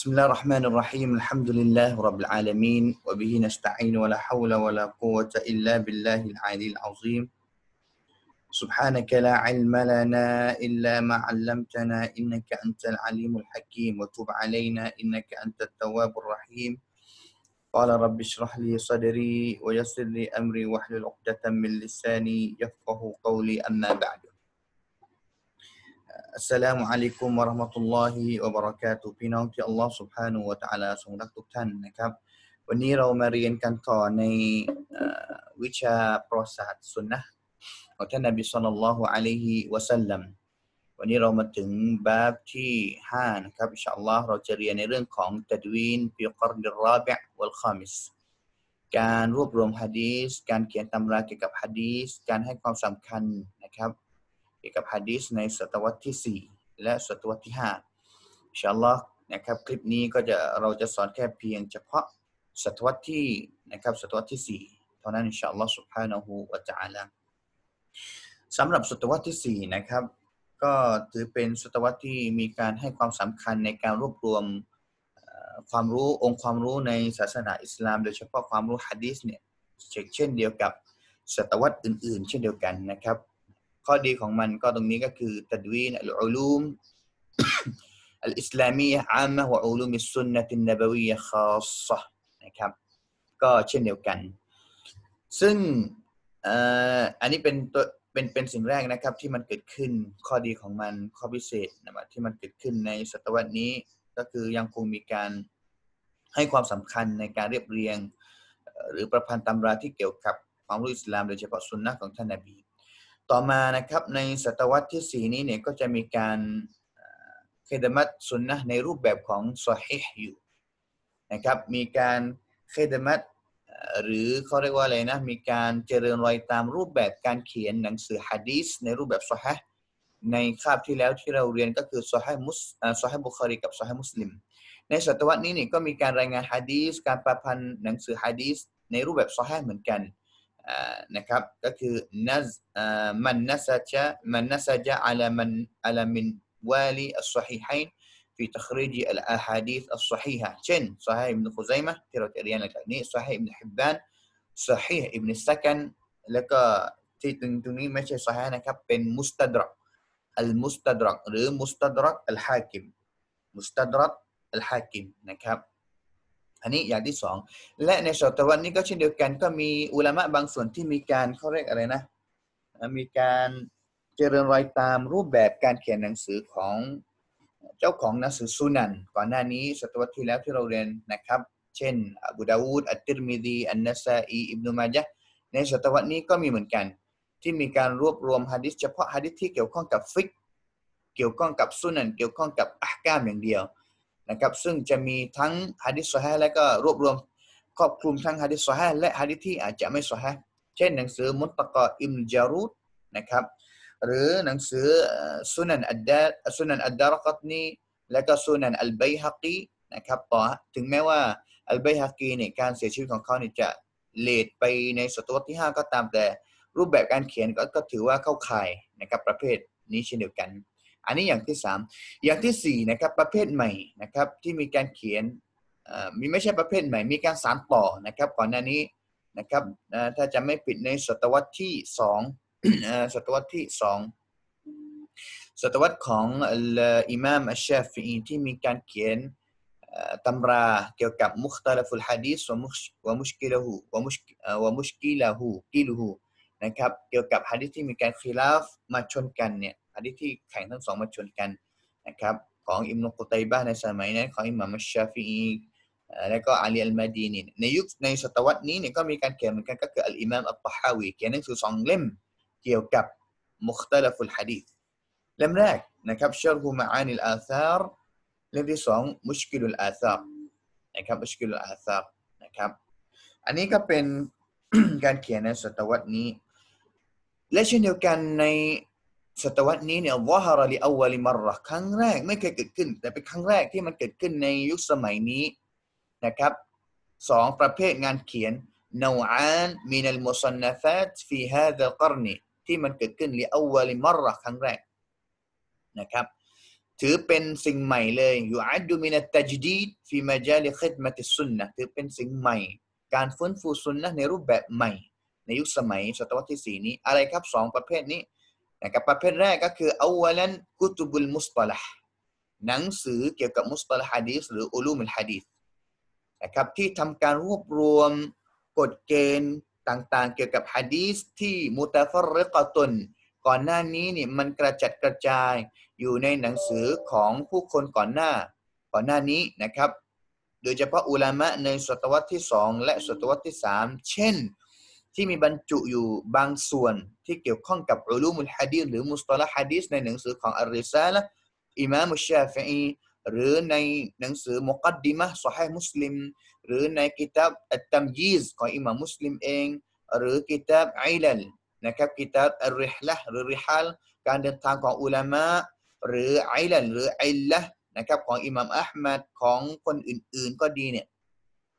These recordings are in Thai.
بسم الله الرحمن الرحيم الحمد لله رب العالمين وبه نستعين ولا حول ولا قوة إلا بالله العلي العظيم سبحانك لا علم لنا إلا ما علمتنا إنك أنت العليم الحكيم وتب علينا إنك أنت التواب الرحيم قال رب اشرح لي صدري ويسر لي أمري واحلل عقدة من لساني يفقه قولي أما بعد อัสสลามุอะลัยกุมวะราะห์มะตุลลอฮิวะบะเราะกาตุพี่น้องที่อัลลอฮ์ سبحانه และ تعالى ทรงรักทุกท่านนะครับวันนี้เรามาเรียนกันต่อในวิชาประวัติศาสตร์สุนนะของท่านนบีศ็อลลัลลอฮุอะลัยฮิวะซัลลัมวันนี้เรามาถึงบาบที่5นะครับอินชาอัลลอฮ์เราจะเรียนในเรื่องของตัดวีนฟิกรดิราบิ์วัลคอมิสการรวบรวมฮะดีษการเขียนตำราเกี่ยวกับฮะดีษการให้ความสำคัญนะครับเกี่ยวกับฮะดีษในศตวรรษที่ 4 และศตวรรษที่5อินชาอัลลอฮ์นะครับคลิปนี้ก็จะเราจะสอนแค่เพียง เฉพาะศตวรรษที่นะครับศตวรรษที่ 4 เท่านั้นอินชาอัลลอฮ์ سبحانه และ تعالى สำหรับศตวรรษที่4นะครับก็ถือเป็นศตวรรษที่มีการให้ความสำคัญในการรวบรวมความรู้องค์ความรู้ในศาสนาอิสลาม โดยเฉพาะความรู้ฮะดีษเนี่ยเช่นเดียวกับศตวรรษอื่นๆ เช่นเดียวกันนะครับข้อดีของมันก็ตรงนี้ก็คือตัดวีนอัลอุลูมอัลอิสลามีอามะวะอุลูมิสุนนะตินนบวียคอสะนะครับก็เช่นเดียวกัน ซึ่งอันนี้เป็นตัวเป็นเป็นสิ่งแรกนะครับที่มันเกิดขึ้นข้อดีของมันข้อพิเศษนะครับที่มันเกิดขึ้นในศตวรรษนี้ ก็คือยังคงมีการให้ความสำคัญในการเรียบเรียง หรือประพันธ์ตำราที่เกี่ยวกับความรู้อิสลาม โดยเฉพาะสุนนะของท่านนาบีต่อมานะครับในศตวรรษที่4นี้เนี่ยก็จะมีการเคดมัตสุนนะในรูปแบบของสอฮีฮอยู่นะครับมีการเคดมัตหรือเขาเรียกว่าอะไรนะมีการเจริญรอยตามรูปแบบการเขียนหนังสือฮะดีสในรูปแบบสอฮะในคาบที่แล้วที่เราเรียนก็คือสอฮะมุสสอฮะบุคารีกับสอฮะมุสลิมในศตวรรษนี้เนี่ยก็มีการรายงานฮะดีสการประพันธ์หนังสือฮะดีสในรูปแบบสอฮะเหมือนกัน نز من من من من نسج نسج على على والي الصحيحين في تخريج الأحاديث الصحيحة شن صحيح ابن خزيمة تيرو تريان لكني صحيح ابن حبان صحيح ابن السكن لك تيتنتوني ماشي صحيح أنا كابن مستدرك المستدرك المستدرك الحاكم مستدرك الحاكم نكاب อันนี้อย่างที่สอง และในศตวรรษนี้ก็เช่นเดียวกัน ก็มีอุลามะบางส่วนที่มีการเขาเรียกอะไรนะมีการเจริญรอยตามรูปแบบการเขียนหนังสือของเจ้าของหนังสือซุนันก่อนหน้านี้ ศตวรรษที่แล้วที่เราเรียนนะครับ เช่นอบูดาวูดอัตติรมิดีอันนัสอีอิบนุมายะในศตวรรษนี้ก็มีเหมือนกัน ที่มีการรวบรวมฮะดิษเฉพาะฮะดิษที่เกี่ยวข้องกับฟิกเกี่ยวข้องกับซุนันเกี่ยวข้องกับอะกามอย่างเดียวนะครับซึ่งจะมีทั้งฮะดิษซอฮะและก็รวบรวมครอบคลุมทั้งฮะดิษซอฮะและฮะดิษที่อาจจะไม่ซอฮะเช่นหนังสือมุตตะกออิมจารุตนะครับหรือหนังสือสุนันอัดดาสุนันอัดดารกัตนีและก็สุนันอัลเบฮักีนะครับต่อถึงแม้ว่าอัลเบฮักีเนี่ยการเสียชีวิตของเขาเนี่ยจะเลดไปในศตวรรษที่ 5 ก็ตามแต่รูปแบบการเขียนก็ถือว่าเข้าข่ายนะครับประเภทนี้เช่นเดียวกันอันนี้อย่างที่3อย่างที่4นะครับ ประเภทใหม่นะครับที่มีการเขียนมีไม่ใช่ประเภทใหม่ มีการสานต่อนะครับก่อนหน้านี้นะครับถ้าจะไม่ปิดในศตวรรษที่2ศตวรรษที่2ศตวรรษของอิมามอัชชาฟีที่มีการเขียนตำราเกี่ยวกับมุขตลฟุลฮะดีสวมุชกิลหูวมุชกิลหูกิลหูนะครับเกี่ยวกับฮะดิษที่มีการคีลาฟมาชนกันเนี่ยฮะดิษที่แข่งทั้งสองมาชนกันนะครับของอิมนุกุตัยบ้าในสมัยนั้นของอิหม่ามชาฟีอีและก็อาลีอัลมาดีนีในยุคในศตวรรษนี้เนี่ยก็มีการเขียนเหมือนกันก็คืออัลอิมามอัละฮาวีเขียนหนังสือสองเล่มเกี่ยวกับมุคตลฟุลฮะดีษเล่มแรกนะครับชาร์ฮุมาอานิลอาซาร์เล่มที่สองมุชกิลุลอาซาร์นะครับมุชกิลุลอาซาร์นะครับอันนี้ก็เป็นการเขียนในศตวรรษนี้และเช่นเดียวกันในศตวรรษนี้เนี่ยวะฮาราลีอวลิมรรครั้งแรกไม่เคยเกิดขึ้นแต่เป็นครั้งแรกที่มันเกิดขึ้นในยุคสมัยนี้นะครับสองประเภทงานเขียนนวานมินัลมุสันนฟัตฟีฮาดะกรนีที่มันเกิดขึ้นลีอวลิมรรครั้งแรกนะครับถือเป็นสิ่งใหม่เลยอยู่อัดดูมินัตจดีดฟีมาจาลิคิดมติสุนนะถือเป็นสิ่งใหม่ การฟื้นฟูสุนนะในรูปแบบใหม่ในยุคสมัยศตวรรษที่4นี้อะไรครับ 2 ประเภทนี้นะครับประเภทแรกก็คืออาวลันกุตุบุลมุสตลาห์หนังสือเกี่ยวกับมุสตลาฮะดีสหรืออุลูมุลฮะดีสนะครับที่ทำการรวบรวม กฎเกณฑ์ต่างๆ เกี่ยวกับฮะดีสที่มุตฟรกตุนก่อนหน้านี้นี่มันกระจัดกระจายอยู่ในหนังสือของผู้คนก่อนหน้าก่อนหน้านี้นะครับ โดยเฉพาะอุลามะในศตวรรษที่ 2 และศตวรรษที่ 3 เช่นที่มีบรรจุอยู่บางส่วนที่เกี่ยวข้องกับอุลูมุลฮะดีษหรือมุสตลาฮะดีษในหนังสือของอัลริซาละอิมามุชาฟีหรือในหนังสือมุกัดดิมะสฮัยมุสลิมหรือในกิตาบอัตตัมยีสของอิมามมุสลิมเอง หรือกิตาบอิลัลนะครับกิตาบอัลริฮละหรือริฮัลการเดินทางของอุลามะหรืออิลัลหรืออิลละนะครับของอิมามอัลมัดของคนอื่น ๆก็ดีเนี่ย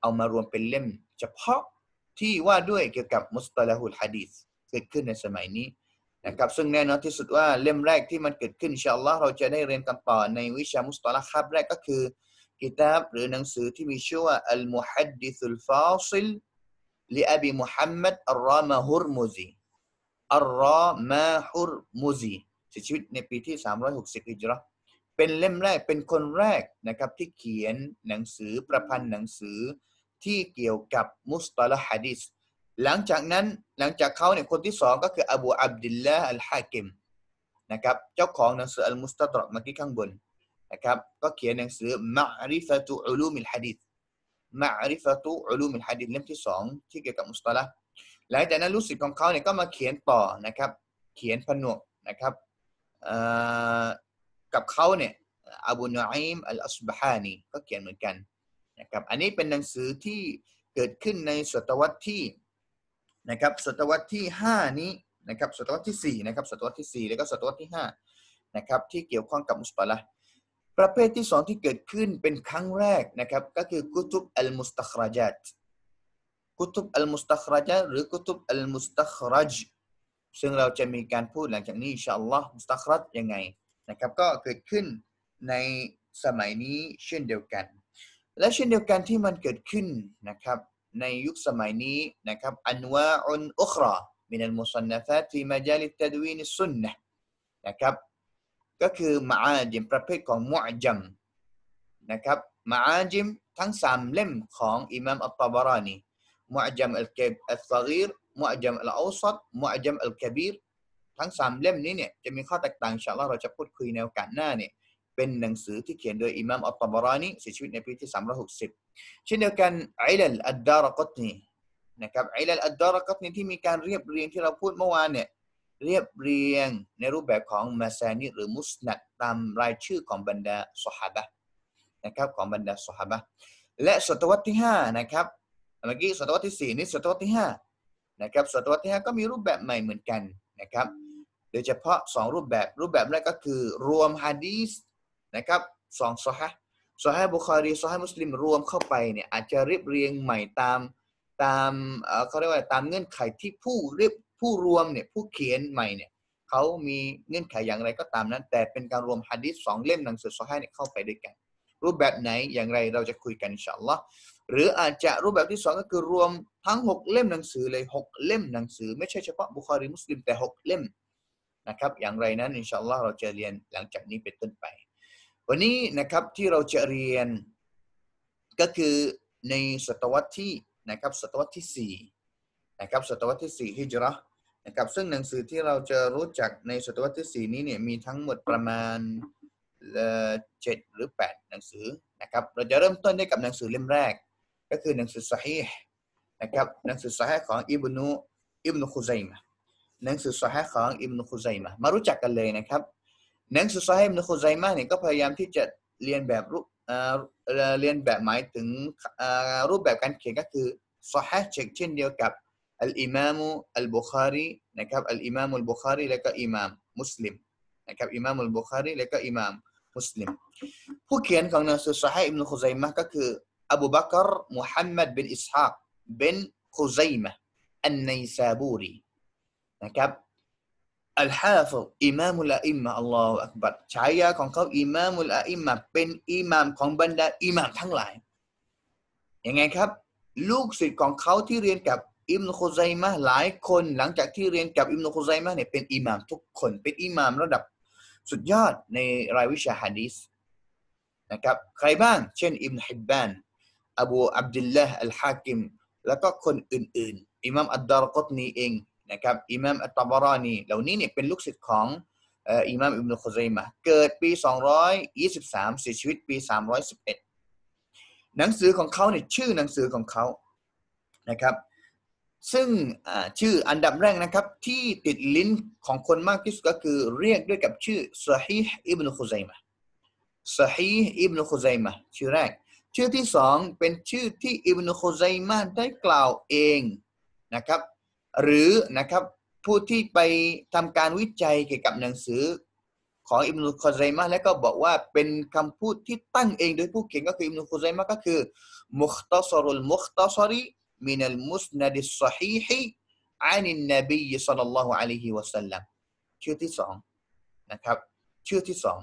เอามารวมเป็นเล่ม เฉพาะที่ว่าด้วยเกี่ยวกับมุสตลาฮุลฮะดีษเกิดขึ้นในสมัยนี้นะครับซึ่งแน่นอนที่สุดว่าเล่มแรกที่มันเกิดขึ้นอินชาอัลลอฮ์เราจะได้เรียนกันต่อในวิชามุสตลาฮับแรกก็คือกิตาบหรือหนังสือที่มีชื่อว่าอัลมุฮัดดิสุลฟาซิลลิอับีมุฮัมมัดอัลรามะฮุรมุซีอัลรามะฮุรมุซีเสียชีวิตในปีที่360ฮิจรัเป็นเล่มแรกเป็นคนแรกนะครับที่เขียนหนังสือประพันธ์หนังสือที่เกี่ยวกับมุสตาลฮะดิษหลังจากนั้นหลังจากเขาเนี่ยคนที่สองก็คืออบูอับดิลลาอัลฮากิมนะครับเจ้าของหนังสืออัลมุสตะตรอกเมื่อกี้ข้างบนนะครับก็เขียนหนังสือมะริฟะตุอุลูมิลฮะดิษมะริฟะตุอุลูมิลฮะดิษเล่มที่สองที่เกี่ยวกับมุสตาละหลังจากนั้นลูกศิษย์ของเขาเนี่ยก็มาเขียนต่อนะครับเขียนผนวกนะครับกับเขาเนี่ยอบูนอิมอัลอัสบฮานีก็เขียนเหมือนกันะครับอันนี้เป็นหนังสือที่เกิดขึ้นในศตวรรษที่นะครับศตวรรษที่ 5 นี้นะครับศตวรรษที่4นะครับศตวรรษที่ 4 แล้วก็ศตวรรษที่5นะครับที่เกี่ยวข้องกับมุสปาละประเภทที่2ที่เกิดขึ้นเป็นครั้งแรกนะครับก็คือกุตุบอัลมุสตัคราจัตกุตุบอัลมุสตัคราจัตหรือกุตุบอัลมุสตัคราจซึ่งเราจะมีการพูดหลังจากนี้อินชาอัลลอฮ์มุสตัคราจยังไงนะครับก็เกิดขึ้นในสมัยนี้เช่นเดียวกันและเช่นเดียวกันที่มันเกิดขึ้นนะครับในยุคสมัยนี้นะครับอันวาอุนอุครามินัลมุสันนฟะฟีมาจาลิตดวีนิสุนนะนะครับก็คือมาอาจิมประเภทของมุอจัมนะครับมาอาจิมทั้งสามเล่มของอิมามอัตตบารานีมุอจัมอัลกิบอัลสกีรมุอจัมอัลอูซัดมุอจัมอัลกบีรทั้งสามเล่มนี้เนี่ยจะมีข้อแตกต่างชาลอเราจะพูดคุยในโอกัสหน้าเนี่ยเป็นหนังสือที่เขียนโดยอิมามอัตตบรานีเสียชีวิตในปีที่ 360เช่นเดียวกันอิลลอัดดารกตนีนะครับอิลลอัดดารกตนีที่มีการเรียบเรียงที่เราพูดเมื่อวานเนี่ยเรียบเรียงในรูปแบบของมาซานิหรือมุสนัดตามรายชื่อของบรรดาสหายะนะครับของบรรดาสหายะและศตวรรษที่5นะครับเมื่อกี้ศตวรรษที่4นี่ศตวรรษที่5นะครับศตวรรษที่ 5 ก็มีรูปแบบใหม่เหมือนกันนะครับโดยเฉพาะ 2 รูปแบบรูปแบบแรกก็คือรวมฮะดีสนะครับสองซอฮะซอฮะบุคอรีซอฮะมุสลิมรวมเข้าไปเนี่ยอาจจะเรียบเรียงใหม่ตามตามเขาเรียกว่าตามเงื่อนไขที่ผู้เรียบผู้รวมเนี่ยผู้เขียนใหม่เนี่ยเขามีเงื่อนไขอย่างไรก็ตามนั้น แต่เป็นการรวมฮะดิษสองเล่มหนังสือซอฮะเนี่ยเข้าไปด้วยกัน รูปแบบไหนอย่างไรเราจะคุยกันอินชาอัลลอฮ์หรืออาจจะรูปแบบที่2ก็คือรวมทั้ง 6 เล่มหนังสือเลย 6 เล่มหนังสือไม่ใช่เฉพาะ บุคอรีมุสลิมแต่6เล่มนะครับอย่างไรนั้นอินชาอัลลอฮ์เราจะเรียนหลังจากนี้เป็นต้นไปวันนี้นะครับที่เราจะเรียนก็คือในศตวรรษที่นะครับศตวรรษที่4นะครับศตวรรษที่4ฮิจรัชนะครับซึ่งหนังสือที่เราจะรู้จักในศตวรรษที่ 4 นี้เนี่ยมีทั้งหมดประมาณเจ็ดหรือ8หนังสือนะครับ เราจะเริ่มต้นได้กับหนังสือเล่มแรก ก็คือหนังสือสาฮีนะครับหนังสือสาฮีของอิบนุ อิบนุคุซมะหนังสือสาฮีของอิบนุคุซมะมารู้จักกันเลยนะครับหนังสือซอฮีบนุคุไซมาเนี่ยก็พยายามที่จะเรียนแบบรูปเรียนแบบหมายถึงรูปแบบการเขียนก็คือซอฮเชกเช่นเดียวกับอัลอิมามุอัลบุคารีนะครับอัลอิมามุอัลบุคารีและก็อิมามมุสลิมนะครับอิมามอัลบุคารีและก็อิมามมุสลิมผู้เขียนของหนังสือซอฮีบนุคุไซมาก็คืออบูบักรมุฮัมมัดบินอิสฮากบินคุไซมะอันไนซาบูรีนะครับอัลฮะฟอิมามุลอิมมะอัลลอฮฺอักบัดฉายาของเขาอิมามุลอิมมะเป็นอิมามของบรรดาอิมามทั้งหลายยังไงครับ ลูกศิษย์ของเขาที่เรียนกับอิมนุคุไซมะหลายคนหลังจากที่เรียนกับอิมนุคุไซมะเนี่ยเป็นอิมามทุกคน เป็นอิมามระดับสุดยอดในรายวิชาฮะดีษนะครับ ใครบ้าง เช่นอิมฮิบบานอบูอับดุลลาห์อัลฮากิม แล้วก็คนอื่น ๆอิมามอัดดารกตนีเองนะครับอิมามอัตตบารานีเหล่านี้เนี่ยเป็นลูกศิษย์ของอิมามอิบนุคุซัยมะเกิดปี 223เสียชีวิต ปี 311 หนังสือของเขาเนี่ยชื่อหนังสือของเขานะครับ ซึ่งชื่ออันดับแรกนะครับ ที่ติดลิ้นของคนมากที่สุดก็คือเรียกด้วยกับชื่อซอฮีอิบนุคุซัยมะซอฮีอิบนุคุซัยมะชื่อแรก ชื่อที่สองเป็นชื่อที่อิบนุคุซัยมะได้กล่าวเองนะครับหรือนะครับผู้ที่ไปทำการวิจัยเกี่ยวกับหนังสือของอิมนุคอไซมาและก็บอกว่าเป็นคำพูดที่ตั้งเองโดยผู้เขียนก็คืออิมนุคอไซมาก็คือมุขตสรุลมุขตสรีมินัลมุสนัดิสฮีฮีอานินนบีสัลลัลลอฮุอะลัยฮิวะสัลลัมชื่อที่สองนะครับชื่อที่สอง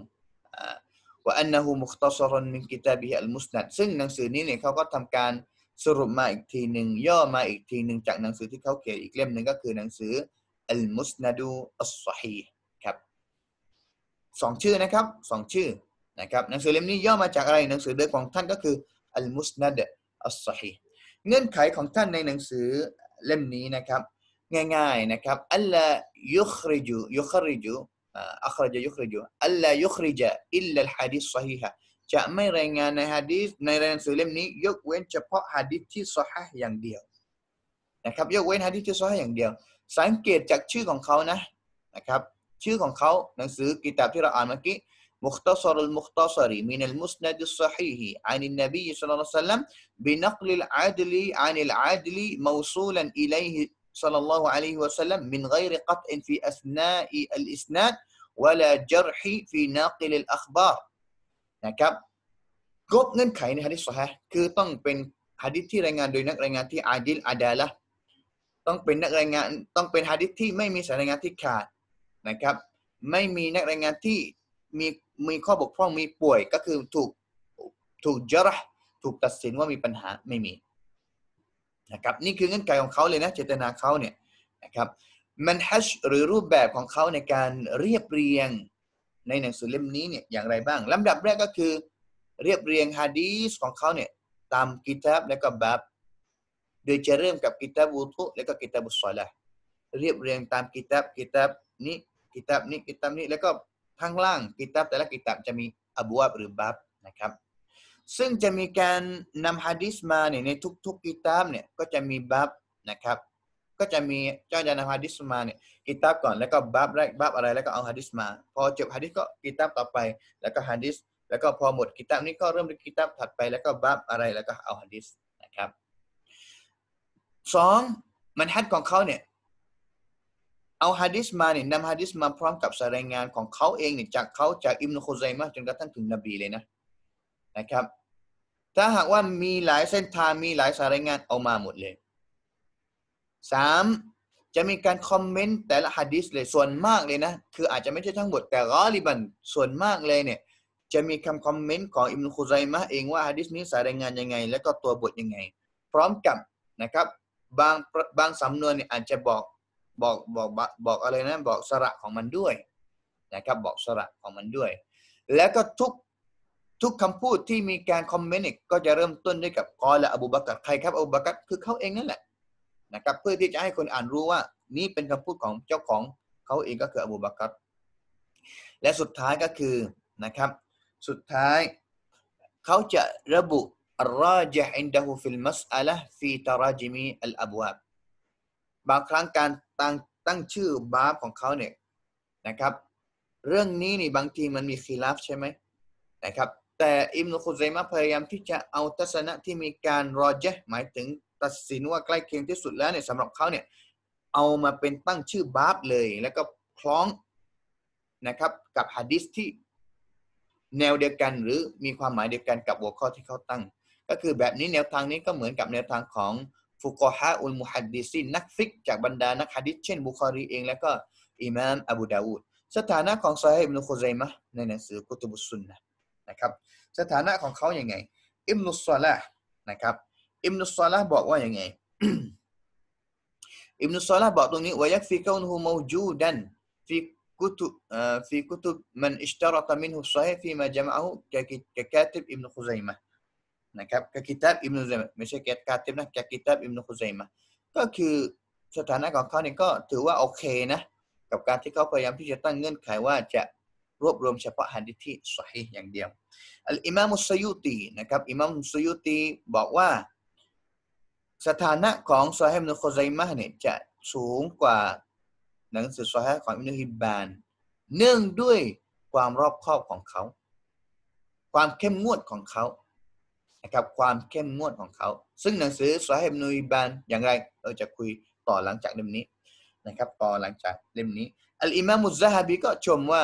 ว่าอันนั้นมุขตสรุนมินกิตาบิอัลมุสนัดซึ่งหนังสือนี้เนี่ยเขาก็ทำการสรุปมาอีกทีหนึ่งย่อมาอีกทีหนึ่งจากหนังสือที่เขาเขียนอีกเล่มหนึ่งก็คือหนังสืออัลมุสนาดูอัลซฮีครับสองชื่อนะครับสองชื่อนะครับหนังสือเล่มนี้ย่อมาจากอะไรหนังสือเดิมของท่านก็คืออัลมุสนาดอัลซฮีเงื่อนไขของท่านในหนังสือเล่มนี้นะครับง่ายๆนะครับอัลลยุคริจูยุคริจูอัครจยุคริจูอัลลยุคริจอิลลัลฮะดิษซฮีฮะจะไม่รายงานในฮะดีษในรายงานสือเล่มนี้ยกเว้นเฉพาะฮะดีษที่ซอฮีอย่างเดียวนะครับยกเว้นฮะดีษที่ซอฮีอย่างเดียวสังเกตจากชื่อของเขานะนะครับชื่อของเขาหนังสือกิตาบที่เราอ่านเมื่อกี้มุคตัสรุลมุคตัสรีมินัลมุสนัดุสซอฮีฮีอันินนบีสุลลัลสัลลัมบินักลิลอาดลีอันิลอาดลีมูซูลันอิเลห์สุลลัลลอฮุอะลัยฮิวะสัลลัมมินไกร์กัตอินฟีอัสนาอีอัลอิสนาด ولا جرح في ناقل الأخبار นะครับกบเงื่อนไขในฮะดิษฮะคือต้องเป็นฮะดิษที่รายงานโดยนักรายงานที่อาดิลอาดาละต้องเป็นนักรายงานต้องเป็นฮะดิษที่ไม่มีสายรายงานที่ขาดนะครับ ไม่มีนักรายงานที่มีมีข้อบกพร่องมีป่วยก็คือถูกถูกจระถูกตัดสินว่ามีปัญหาไม่มีนะครับนี่คือเงื่อนไขของเขาเลยนะเจตนาเขาเนี่ยนะครับมันฮัชหรือรูปแบบของเขาในการเรียบเรียงในหนังสือเล่มนี้เนี่ยอย่างไรบ้างลำดับแรกก็คือเรียบเรียงฮะดีสของเขาเนี่ยตามกิตาบและก็บับโดยจะเริ่มกับกิตาบุทุและก็กิตาบุสอละเรียบเรียงตามกิตาบกิตาบนี้กิตาบนี้กิตาบนี้แล้วก็ข้างล่างกิตาบแต่ละกิตาบจะมีอบูอับหรือบับนะครับซึ่งจะมีการนำฮะดีสมาเนี่ยในทุกๆกิตาบเนี่ยก็จะมีบับนะครับก็จะมีเจ้าจานำฮะดิษมาเนี่ยกิตาบก่อนแล้วก็บับแรกบับอะไรแล้วก็เอาฮะดิษมา พอจบฮะดิษก็กิตาบต่อไป แล้วก็ฮะดิษแล้วก็พอหมดกิตาบนี้ก็เริ่มด้วยกิตาบถัดไปแล้วก็บับอะไรแล้วก็เอาฮะดิษนะครับสองมันฮัดของเขาเนี่ยเอาฮะดิษมาเนี่ยนำฮะดิษมาพร้อมกับสายงานของเขาเองเนี่ยจากเขาจากอิมนุคไซมาจนกระทั่งถึงนบีเลยนะนะครับ ถ้าหากว่ามีหลายเส้นทางมีหลายสายงานเอามาหมดเลยสามจะมีการคอมเมนต์ แต่ละฮะดิษเลยส่วนมากเลยนะ คืออาจจะไม่ใช่ทั้งหมดแต่กอลิบันส่วนมากเลยเนี่ยจะมีคำคอมเมนต์ของอิมรุคุไซมะเองว่าฮะดิษนี้สายรายงานยังไง และก็ตัวบทยังไง พร้อมกับนะครับบางบางสำนวนเนี่ยอาจจะบอกบอกบอกบอกอะไรนะบอกสระของมันด้วยนะครับบอกสระของมันด้วย แล้วก็ทุกทุกคำพูดที่มีการคอมเมนต์ก็จะเริ่มต้นด้วยกับ กอละอบูบักัรใคร ครับอบูบักัรคือเขาเองนั่นแหละนะครับเพื่อที่จะให้คนอ่านรู้ว่านี่เป็นคำพูดของเจ้าของเขาเองก็คืออบูบักัรและสุดท้ายก็คือนะครับ สุดท้ายเขาจะระบุรา j ر عنده في المسألة في تراجم الأبواب บางครั้งการตั้งตั้งชื่อบาบของเขาเนี่ยนะครับ เรื่องนี้นี่บางทีมันมีคีลาฟใช่ไหมนะครับแต่อิมนุคุซมะพยายามที่จะเอาทัศนะที่มีการรอเจหมายถึงตัดสินว่าใกล้เคียงที่สุดแล้วเนี่ยสำหรับเขาเนี่ย เอามาเป็นตั้งชื่อบาบเลยแล้วก็คล้องนะครับ กับฮะดิษที่แนวเดียวกันหรือมีความหมายเดียวกันกับหัวข้อที่เขาตั้ง ก็คือแบบนี้แนวทางนี้ก็เหมือนกับแนวทางของฟุกฮะอุลมุฮัดดิซีนักฟิกจากบรรดานักฮะดิษเช่นบุคอรีเองแล้วก็อิมามอบูดาวูดสถานะของซอฮีบนุคุซัยมะในหนังสือกุตุบุสุนนะนะครับ สถานะของเขาอย่างไง อิมนุสซาลหนะครับอิมนุสซาลาบอกว่าอย่างไงอิมนุสซาลาบอกตรงนี้ว่ายักฟิกาอวนูมูจูดันฟิกุตุฟิกุตุมันอิชตารักมินฮุซอฮีฟีมาจามะฮุกะกาติบอิบนุคุซมะนะครับกะกิตาบอิบนุคซัยมะไม่ใช่กะกาติบนะกะกิตาบอิบนุคุซัยมะก็คือสถานะของเขาเนี่ยก็ถือว่าโอเคนะกับการที่เขาพยายามที่จะตั้งเงื่อนไขว่าจะรวบรวมเฉพาะฮันดิที่สุฮีอย่างเดียวอิมามุสยุตีนะครับอิมามมุสยุตีบอกว่าสถานะของซอฮีฮ์นุคไซมะหเนี่ยจะสูงกว่า หนังสือซอฮีของอิมนุฮิบบานเนื่องด้วยความรอบคอบของเขา ความเข้มงวดของเขา นะครับ ความเข้มงวดของเขา ซึ่งหนังสือซอฮีฮ์นุฮิบบานอย่างไร เราจะคุยต่อหลังจากเล่มนี้นะครับ ต่อหลังจากเล่มนี้อัลอิมามุซฮะบีก็ชมว่า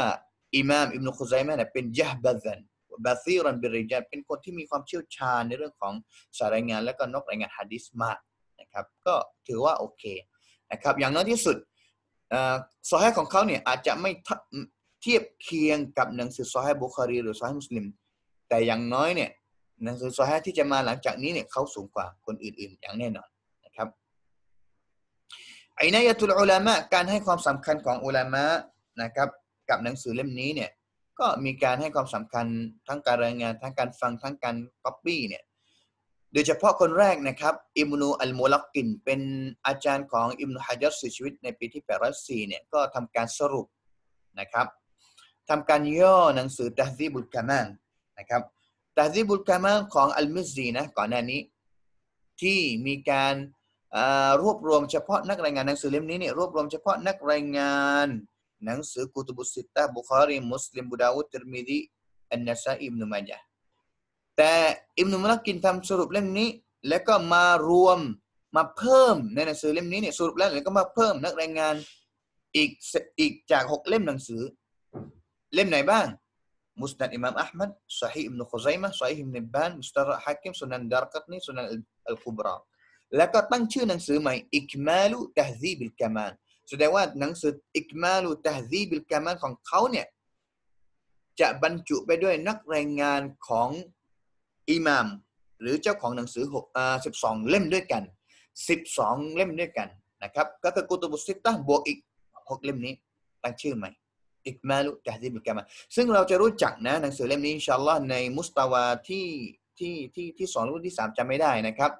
อิมามอิมนุคไซมัเมี่ยเป็นยะบะซันบาซีรันบิริจัดเป็นคนที่มีความเชี่ยวชาญในเรื่องของสารายงานและก็นกรายงานฮะดิษมากนะครับ ก็ถือว่าโอเคนะครับอย่างน้อยที่สุดซอฮีของเขาเนี่ยอาจจะไม่เทียบเคียงกับหนังสือซอฮีบุคารี หรือซอฮีมุสลิมแต่อย่างน้อยเนี่ยหนังสือซอฮีที่จะมาหลังจากนี้เนี่ยเขาสูงกว่าคนอื่น ๆ อย่างแน่นอนนะครับอินายะตุลอุลามะการให้ความสำคัญของอุลามะนะครับกับหนังสือเล่มนี้เนี่ยก็มีการให้ความสำคัญทั้งการรายงาน ทั้งการฟังทั้งการก๊อปปี้เนี่ย โดยเฉพาะคนแรกนะครับ อิมนูอัลโมลักกิน เป็นอาจารย์ของอิมนุฮายัสเสียชีวิตในปีที่ 804 เนี่ย ก็ทำการสรุปนะครับทำการย่อหนังสือตาซีบุลกามังนะครับตาซีบุลกามังของอัลมิซีนะก่อนหน้านี้ที่มีการรวบรวมเฉพาะนักรายงานหนังสือเล่มนี้เนี่ย รวบรวมเฉพาะนักรายงานหนังสือกุตบุสิตตาบุคารีมุสลิมบูดาวุติรมิดีอันนัสอิมนุมายะแต่อิมนุมะกินทำสรุปเล่มนี้ แล้วก็มารวมมาเพิ่มในหนังสือเล่มนี้เนี่ยสรุปแล้วแล้วก็มาเพิ่มนักรายงานอีกอีกจากหกเล่มหนังสือเล่มไหนบ้างมุสนัดอิมามอัลมัดสฮีอิบนุคุซัยมะสฮีอิบนุบานมุสตาร์ฮักิมสุนันดาร์กัตนีสุนันอัลกุบราแล้วก็ตั้งชื่อหนังสือใหม่อิกมาลุตะฮซีบิลกามานแสดงว่าหนังสืออิกมาลูตาซีบิลกามาของเขาเนี่ย จะบรรจุไปด้วยนักรายงานของอิหมามหรือเจ้าของหนังสือสิบสองเล่มด้วยกัน 12 เล่มด้วยกันนะครับ ก็คือกุตบุสิตะบวกอีก6 เล่มนี้ตั้งชื่อใหม่อิกมาลุตาซีบิลกามาซึ่งเราจะรู้จักนะ หนังสือเล่มนี้อินชาอัลลอฮ์ในมุสตาวาที่ที่ที่ที่สองรุ่นที่สามจำไม่ได้นะครับ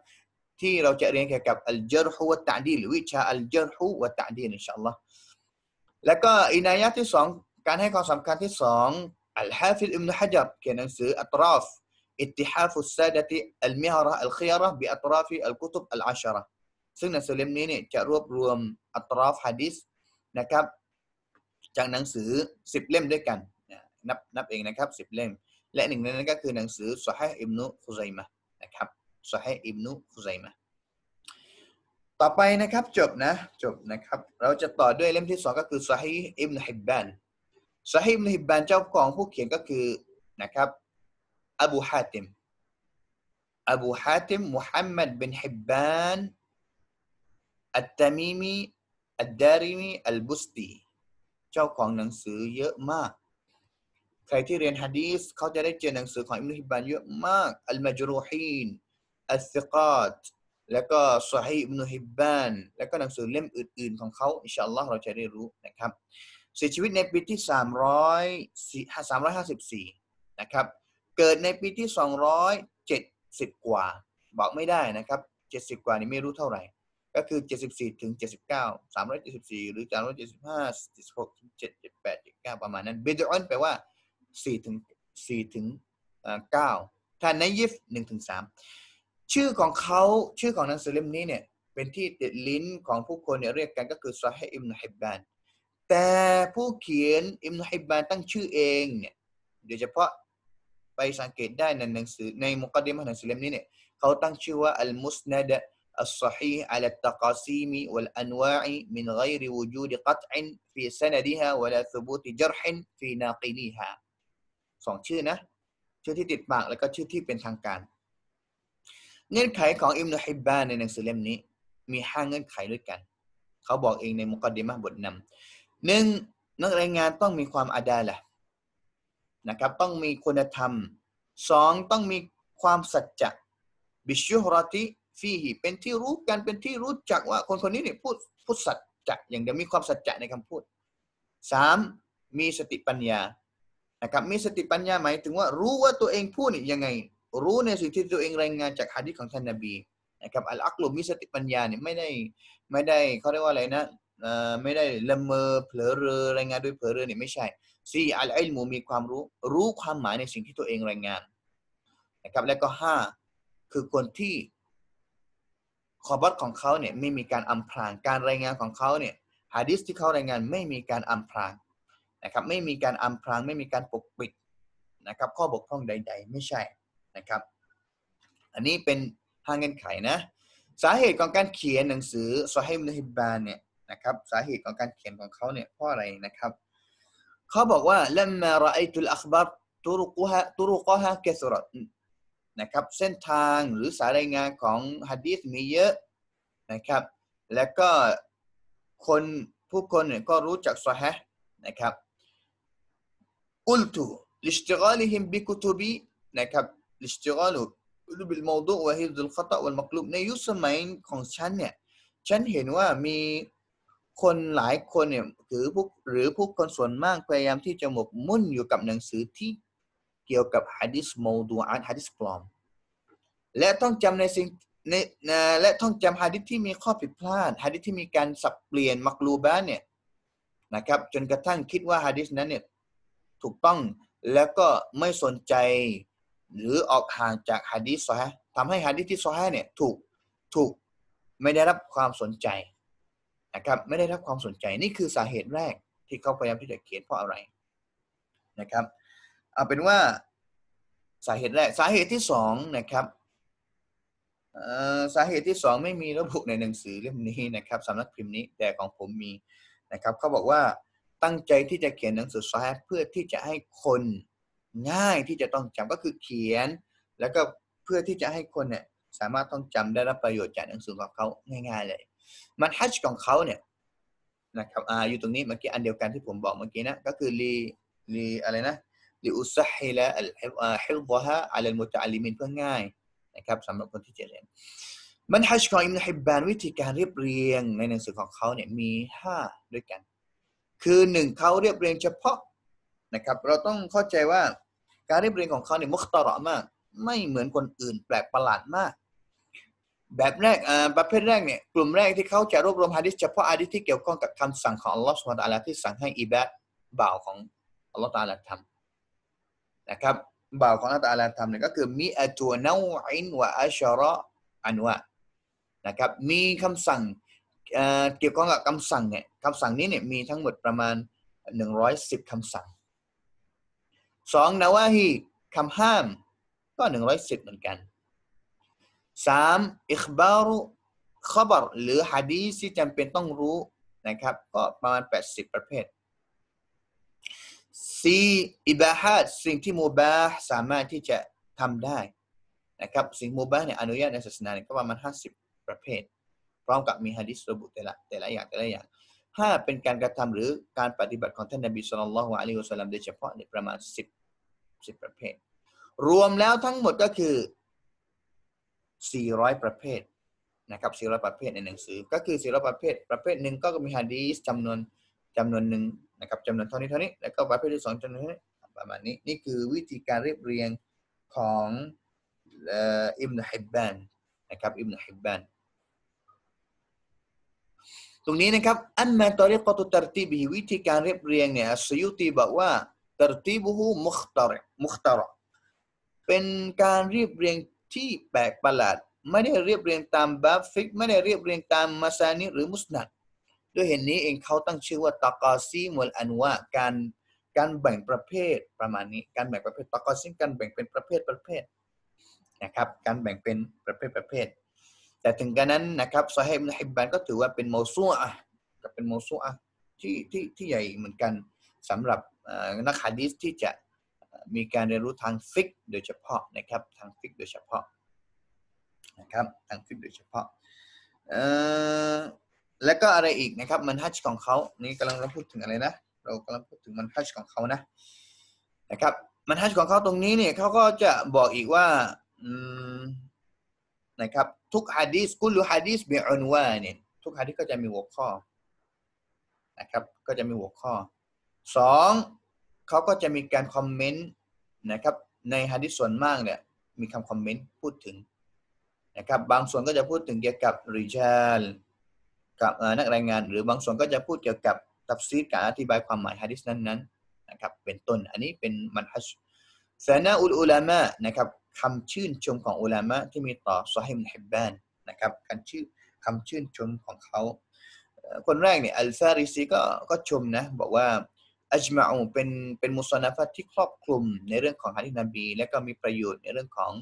ที่เราจะเรียนเกี่ยวกับอัลเจรฮุวะตะดีหรือวิชาอัลเจรฮุวะตะดีอินชาอัลลอฮ์แล้วก็อินายะที่สองการให้ความสำคัญที่สองอัลฮาฟิลอิมนุฮะจับเขียนหนังสืออัตราฟอิติฮาฟุสซาดะติอัลมิฮาระอัลคิยาระบิอัตราฟิอัลกุตุบอัลอาชระซึ่งหนังสือเล่มนี้เนี่ยจะรวบรวมอัตราฟฮะดิษนะครับจากหนังสือสิบเล่มด้วยกันนับนับเองนะครับสิบเล่มและหนึ่งในนั้นก็คือหนังสือสฮะอิมนุคุไซมะนะครับสาฮอิบนุคุไซมะต่อไปนะครับจบนะจบนะครับ เราจะต่อด้วยเล่มที่สองก็คือสาฮอิบนุฮิบบานสาฮอิบนุฮิบบานเจ้าของผู้เขียนก็คือนะครับ อบูฮาติมอบูฮาติมมุฮัมมัดบินฮิบบานอัตตามีมีอัดดาริมีอัลบุสตีเจ้าของหนังสือเยอะมาก ใครที่เรียนฮะดีสเขาจะได้เจอหนังสือของอิบนุฮิบบานเยอะมากอัลมาจรูฮีนอัสซิกอตแล้วก็สุฮีอิบนุฮิบบาน แล้วก็หนังสือเล่มอื่นๆ ของเขาอินชาอัลลอฮ์เราจะได้รู้นะครับเสียชีวิตในปีที่300 354นะครับ เกิดในปีที่ 270 กว่า บอกไม่ได้นะครับ 70 กว่านี่ไม่รู้เท่าไหร่ ก็คือ 74 ถึง 79 374 หรือ 375 76ถึง78 79ประมาณนั้นเบดออนแปลว่า 4 ถึง4ถึง9ท้าไนยิฟ1 ถึง 3ชื่อของเขาชื่อของหนังสือเล่มนี้เนี่ยเป็นที่ติดลิ้นของผู้คนเนี่ยเรียกกันก็คือซาฮีอิมนุฮิบบานแต่ผู้เขียนอิมนุฮิบบานตั้งชื่อเองเนี่ยโดยเฉพาะไปสังเกตได้ในหนังสือในมุกดิมหนังสือเล่มนี้เนี่ยเขาตั้งชื่อว่าอัลมุสนัดอัลซอฮีอัลตะกาซีมีวัลอันวาอีมินไกรวูจูดกัตอินฟีสนดีฮะวลาซุบูติจรหินฟีนาคีนีฮะสองชื่อนะชื่อที่ติดปากแล้วก็ชื่อที่เป็นทางการเงื่อนไขของอิมนุฮิบานในหนังสือเล่มนี้ มีห้าเงื่อนไขด้วยกัน เขาบอกเองในมุกดีมาบทนำหนึ่งนักรายงานต้องมีความอาดาละนะครับ ต้องมีคุณธรรมสองต้องมีความสัจจะบิชุฮรติฟีฮีเป็นที่รู้กันเป็นที่รู้จักว่าคนคนนี้เนี่ยพูดพูดสัจจะอย่างเดียวมีความสัจจะในคำพูดสามมีสติปัญญานะครับมีสติปัญญาหมายถึงว่ารู้ว่าตัวเองพูดนี่ยังไงรู้ในสิ่งที่ตัวเองรายงานจากฮะดิษของท่านนบีนะครับ อัลอักลุมีสติปัญญาเนี่ยไม่ได้ไม่ได้เขาเรียกว่าอะไรนะไม่ได้ละเมอเผลอเรอรายงานด้วยเผลอเรอเนี่ยไม่ใช่ซีอัลไอลมูมีความรู้รู้ความหมายในสิ่งที่ตัวเองรายงานนะครับและก็ห้าคือคนที่ขอบัตของเขาเนี่ยไม่มีการอำพรางการรายงานของเขาเนี่ยฮะดิษที่เขารายงานไม่มีการอำพรางนะครับไม่มีการอำพรางไม่มีการปกปิดนะครับข้อบกพร่องใด ๆ ไม่ใช่นะครับอันนี้เป็นห้าเงื่อนไขนะ สาเหตุของการเขียนหนังสือซอให้มุฮิบบานเนี่ยนะครับ สาเหตุของการเขียนของเขาเนี่ยเพราะอะไรนะครับเขาบอกว่าลัมมารไอตุลอัคบัรตุรุกฮะตุรุกฮะเกสรนะครับ เส้นทางหรือสายรายงานของฮะดีษมีเยอะนะครับและก็คนผู้คนเนี่ยก็รู้จักสฮะนะครับกุลตุลิสติกาลิฮิมบิคุตุบีนะครับ الاشتغال بالموضوع وحفظ الخطأ والمقلوب ในยุคสมัยของฉันเนี่ยฉันเห็นว่ามีคนหลายคนเนี่ยหรือพวกหรือพวกคนส่วนมากพยายามที่จะหมกมุ่นอยู่กับหนังสือที่เกี่ยวกับฮะดิษโมดูอัลฮะดิษปลอมและต้องจำในสิ่งในและต้องจำฮะดิษที่มีข้อผิดพลาดฮะดิษที่มีการสับเปลี่ยนมักลูบานเนี่ยนะครับ จนกระทั่งคิดว่าฮะดิษนั้นเนี่ยถูกต้องแล้วก็ไม่สนใจหรือออกห่างจากฮะดีษซอฮะทำให้ฮะดีษที่ซอฮะเนี่ย ถูกถูกไม่ได้รับความสนใจนะครับ ไม่ได้รับความสนใจนี่คือสาเหตุแรกที่เขาพยายามที่จะเขียนเพราะอะไรนะครับ เอาเป็นว่าสาเหตุแรกสาเหตุที่สองนะครับสาเหตุที่สองไม่มีระบุในหนังสือเล่มนี้นะครับสำนักพิมพ์นี้แต่ของผมมีนะครับเขาบอกว่าตั้งใจที่จะเขียนหนังสือซอฮเพื่อที่จะให้คนง่ายที่จะต้องจำก็คือเขียน แล้วก็เพื่อที่จะให้คนเนี่ย สามารถต้องจำได้รับประโยชน์จากหนังสือของเขาง่าย ๆ เลยมันทัชของเขาเนี่ยนะครับอ่าอยู่ตรงนี้เมื่อกี้อันเดียวกันที่ผมบอกเมื่อกี้นะก็คือลีลีอะไรนะลีอุสฮิละอัลฮิลบะฮะอัลมุตะอัลิมินเพื่อง่าย นะครับสำหรับคนที่จะเรียนมันทัชของอิมฮิบบานวิธีการเรียบเรียงในหนังสือของเขาเนี่ยมี5ด้วยกัน คือหนึ่งเขาเรียบเรียงเฉพาะนะครับ เราต้องเข้าใจว่าการเรียบเรียงของเขาเนี่ยมุขตาระมากไม่เหมือนคนอื่น แปลกประหลาดมาก แบบแรกประเภทแรกเนี่ยกลุ่มแรกที่เขาจะรวบรวมฮะดิษเฉพาะอะดิษที่เกี่ยวข้องกับคำสั่งของอัลลอฮฺสุบานอะลาที่สั่งให้อิบะบ่าวของอัลลอฮฺตาลาทำนะครับ บ่าวของอัลลอฮฺตาลาทำเนี่ยก็คือมีอัจวนาวอินวะอัชรออันวะนะครับมีคำสั่งเกี่ยวข้องกับคำสั่งเนี่ยคำสั่งนี้เนี่ยมีทั้งหมดประมาณ110คำสั่งสองนาวาฮีคำห้ามก็หนึ่งร้อยสิบเหมือนกันสามอิคบารุขบรหรือฮะดีที่จำเป็นต้องรู้นะครับก็ประมาณแปดสิบประเภทสี่อิบาฮัดสิ่งที่มูบาหสามารถที่จะทำได้นะครับสิ่งมูบาหเนี่ยอนุญาตในศาสนาเนี่ยก็ประมาณห้าสิบประเภทพร้อมกับมีฮะดีสระบุแต่ละแต่ละอย่างแต่ละอย่างถ้าเป็นการกระทำหรือการปฏิบัติของท่านนบีสุลต่านละฮ์อะลัอฮุสซาลัมโดยเฉพาะในประมาณสิบสิบประเภท รวมแล้วทั้งหมดก็คือสี่ร้อยประเภทนะครับสี่ร้อยประเภทในหนังสือก็คือสี่ร้อยประเภทประเภทหนึ่งก็มีฮะดีสจำนวนจำนวนหนึ่งนะครับจำนวนเท่านี้เท่านี้แล้วก็ประเภทที่สองจำนวนเท่านี้ประมาณนี้นี่คือวิธีการเรียบเรียงของอิบนะฮิบบานนะครับอิบนะฮิบบานตรงนี้นะครับอันมาตอริกตุตรตีบีวิธีการเรียบเรียงเนี่ยสยุตีบอกว่าตรตีบูฮูมุขตรมุขตรเป็นการเรียบเรียงที่แปลกประหลาดไม่ได้เรียบเรียงตามบัฟฟิกไม่ได้เรียบเรียงตามมาซานิหรือมุสนัดด้วยเห็นนี้เองเขาตั้งชื่อว่าตากอซีมวลอันว่าการการแบ่งประเภทประมาณนี้การแบ่งประเภทตากอซีการแบ่งเป็นประเภทประเภทนะครับการแบ่งเป็นประเภทประเภทแต่ถึงกระนั้นนะครับซอฮีบนะฮิบบานก็ถือว่าเป็นโมซูอะก็เป็นโมซูอะที่ที่ ที่ใหญ่เหมือนกัน สำหรับนักฮะดีษที่จะมีการเรียนรู้ทาง ฟิกโดยเฉพาะ นะครับ ทาง ฟิกโดยเฉพาะ นะครับ ทาง ฟิกโดยเฉพาะ แล้วก็อะไรอีกนะครับ มันฮัชของเขานี่กำลัง เรา พูดถึงอะไรนะ เรากำลัง พูดถึง มันฮัชของเขานะ นะครับ มันฮัชของเขาตรงนี้ เนี่ยเขาก็จะบอกอีกว่าอืมนะครับทุกฮะดีสกุลหรือฮะดีสเบอนวาเนี่ยทุกฮะดีสก็จะมีหัวข้อนะครับ ก็จะมีหัวข้อสอง เขาก็จะมีการคอมเมนต์นะครับในฮะดิสส่วนมากเนี่ยมีคำคอมเมนต์พูดถึงนะครับ บางส่วนก็จะพูดถึงเกี่ยวกับริชาล กับนักรายงานหรือบางส่วนก็จะพูดเกี่ยวกับตับซีดการอธิบายความหมายฮะดิสนั้นๆนะครับ เป็นต้น อันนี้เป็น มันฮัชสนาอุลอุลามะนะครับคำชื่นชมของอุลามะที่มีต่อซอฮิมฮิบบานนะครับการชื่อคำชื่นชมของเขาคนแรกเนี่ยอัลฟาริซีก็ก็ชมนะ บอกว่าอัจมาอูเป็นเป็นมุสนาฟัตที่ครอบคลุมในเรื่องของฮะดิษนบีและก็มีประโยชน์ในเรื่องของ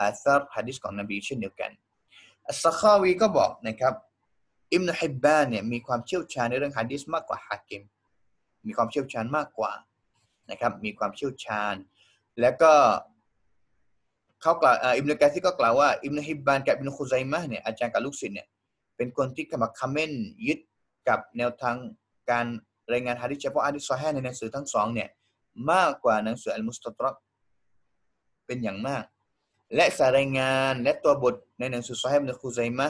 อาซาร์ฮะดิษของนบีเช่นเดียวกันอัสาาวีก็บอกนะครับอิมนุฮิบบานเนี่ยมีความเชี่ยวชาญในเรื่องฮะดิษมากกว่าฮากิมมีความเชี่ยวชาญมากกว่านะครับ มีความเชี่ยวชาญและก็เขากล่าวอิมนุกาซีก็กล่าวว่าอิมนุฮิบบานกับอิมนุคุไซมะเนี่ยอาจารย์กับลูกศิษย์เนี่ยเป็นคนที่ขมักขม้นยึดกับแนวทางการรายงานฮะดิเฉพาะัะดิซอแฮในหนังสือทั้งสองเนี่ย มากกว่าหนังสืออัลมุสตตรอกเป็นอย่างมาก และสารายงานและตัวบทในหนังสือซอแฮมในคูไซมะ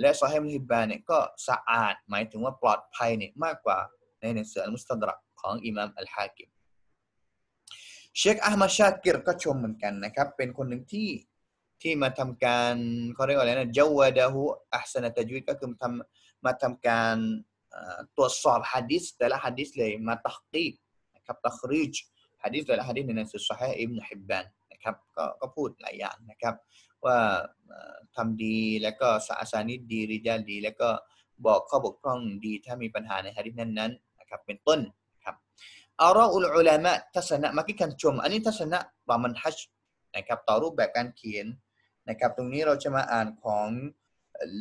และซอแฮมฮิบบานเนี่ยก็สะอาดหมายถึงว่าปลอดภัยเนี่ยมากกว่าในหนังสืออัลมุสตตรอกของอิมามอัลฮากิมเชคอามาชาเกิรก็ชมเหมือนกันนะครับเป็นคนหนึ่งที่ที่มาทำการเขาเรียกว่าอะไรนะเจวดาหุอัสนาตะยุดก็คือทำมาทำการตรวจสอบฮะดิษแต่ละฮะดิษเลยมาตักตีนะครับตักรีจฮะดิษแต่ละฮะดิษในหนังสือสุฮายอิมนุฮิบบานนะครับก็ก็พูดหลายอย่างนะครับว่าทำดีแล้วก็สาสานิดดีริยาดี แล้วก็บอกข้อบกพร่องดีถ้ามีปัญหาในฮะดิษนั้นๆนะครับเป็นต้นครับอาราอุลอุลามะทัศนะมากี้กันชมอันนี้ทัศนะปามันฮัชนะครับต่อรูปแบบการเขียนนะครับ ตรงนี้เราจะมาอ่านของ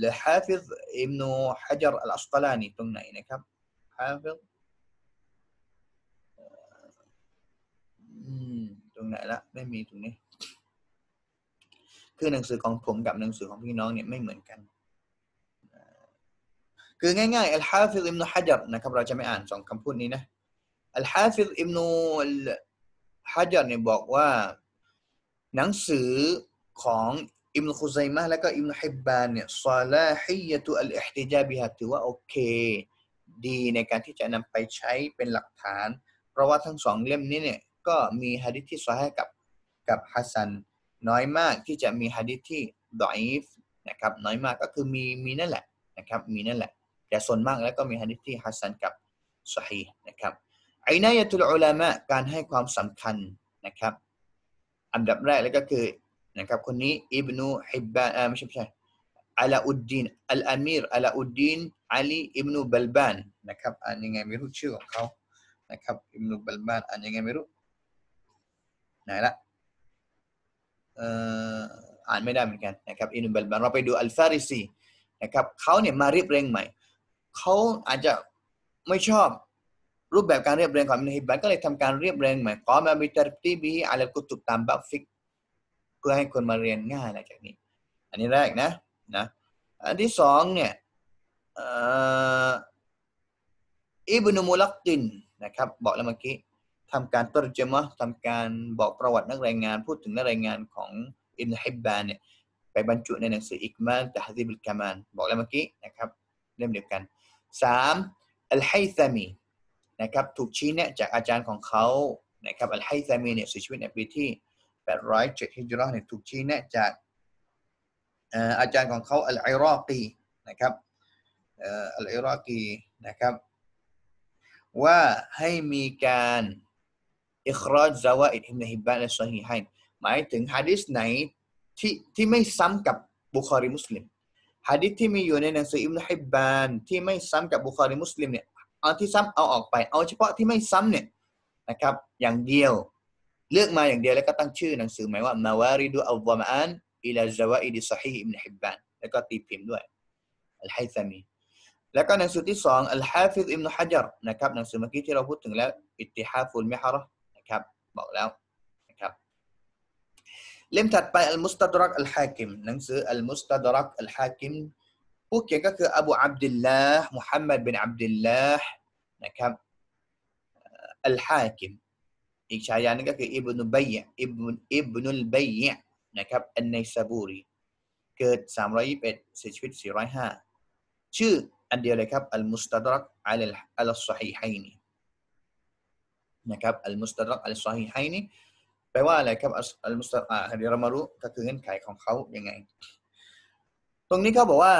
ลฮาฟิซอิมโนฮะจรอัลอัสกลานีตรงไหนนะครับฮาฟิซตรงไหนละไม่มีตรงนี้คือหนังสือของผมกับหนังสือของพี่น้องเนี่ยไม่เหมือนกัน คือง่ายๆอัลฮาฟิซอิมโนฮะจรนะครับเราจะไม่อ่านสองคำพูดนี้นะอัลฮาฟิซอิมนูฮะจัดเนี่ยบอกว่า หนังสือของอิมนุคุซมะและก็อิมนุฮิบบานเนี่ยซาลาฮียะตุอัลอิฮติจาบิฮะถือว่าโอเคดีในการที่จะนำไปใช้เป็นหลักฐาน เพราะว่าทั้งสองเล่มนี้เนี่ยก็มีฮะดิษที่ซอฮีกับกับฮัสซันน้อยมากที่จะมีฮะดิษที่ดอยฟนะครับน้อยมากก็คือมีมีนั่นแหละนะครับมีนั่นแหละ แต่ส่วนมากแล้วก็มีฮะดิษที่ฮัสซันกับซอฮีนะครับไอินายตุลอุลามะการให้ความสำคัญนะครับอันดับแรกแล้วก็คือนะครับ คนนี้อิบนุฮิบบานไม่ใช่ไม่ใช่อัลอุดดีนอัลอามีรอัลอุดดีนอาลีอิบนุบัลบานนะครับอันยังไงไม่รู้ชื่อของเขานะครับอิบนุบัลบานอันยังไงไม่รู้ไหนละอ่านไม่ได้เหมือนกันนะครับอิบนุบัลบานเราไปดูอัลฟาริซีนะครับเขาเนี่ยมาเรียบเรียงใหม่เขาอาจจะไม่ชอบรูปแบบการเรียบเรียงของอิบนฮิบันก็เลยทำการเรียบเรียงใหม่กอมาบิตรตีบีอะไรกุตุบตามบัฟฟิกเพื่อให้คนมาเรียนง่ายนะจากนี้อันนี้แรกนะนะอันที่สองเนี่ยอิบนุมูลักตินนะครับบอกแล้วเมื่อกี้ทำการตรวจจมะทำการบอกประวัตินักรายงานพูดถึงนักรายงานของอิบนฮิบบานเนี่ยไปบรรจุในหนังสืออิกมาลตะฮซิบิลกามานบอกแล้วเมื่อกี้นะครับเล่มเดียวกันสามอัลไฮซามีนะครับถูกชี้แนะจากอาจารย์ของเขานะครับอัลไฮซามีเนี่ยเสียชีวิตในปีที่807ฮิจรัชเนี่ยถูกชี้แนะจากอาจารย์ของเขาอัลอรอกีนะครับอัลอรอกีนะครับ ว่าให้มีการอิครอจซาวะอิทิมนฮิบานและซอฮีไฮหมายถึงฮะดิษไหนที่ที่ไม่ซ้ำกับบุคอรีมุสลิมฮะดิษที่มีอยู่ในหนังสืออิมนุฮิบานที่ไม่ซ้ำกับบุคอรีมุสลิมเนี่ยเอาที่ซ้ำเอาออกไป เอาเฉพาะที่ไม่ซ้ำเนี่ยนะครับอย่างเดียวเลือกมาอย่างเดียวแล้วก็ตั้งชื่อหนังสือหมายว่ามาวาริดูอัลวามานอิลาจาวาอิดิซฮีอิมนฮิบบานแล้วก็ตีพิมพ์ด้วยอัลไฮซามีแล้วก็หนังสือที่สองอัลฮาฟิซอิมนฮัจรนะครับหนังสือเมื่อกี้ที่เราพูดถึงแล้วอิติฮาฟุลมิฮาระนะครับบอกแล้วนะครับเล่มถัดไปอัลมุสตัดรักอัลฮากิมหนังสืออัลมุสตัดรักอัลฮากิมผู้เขียนก็คืออบูอับดิลลาห์มุฮัมมัดบินอับดิลลาห์นะครับอัลฮากิมอีกชายานึงก็คืออิบนุบัยอิบนุอิบนุลบัยนะครับอันในซาบูรีเกิด321เสียชีวิต405ชื่ออันเดียวเลยครับอัลมุสตาดรักอัลอัลซอฮีไฮนีนะครับอัลมุสตาดรักอัลซอฮีไฮนีแปลว่าอะไรครับอัลมุสตาอ่าเดี๋ยวเรามารู้ก็คือเงื่อนไขของเขายังไงตรงนี้เขาบอกว่า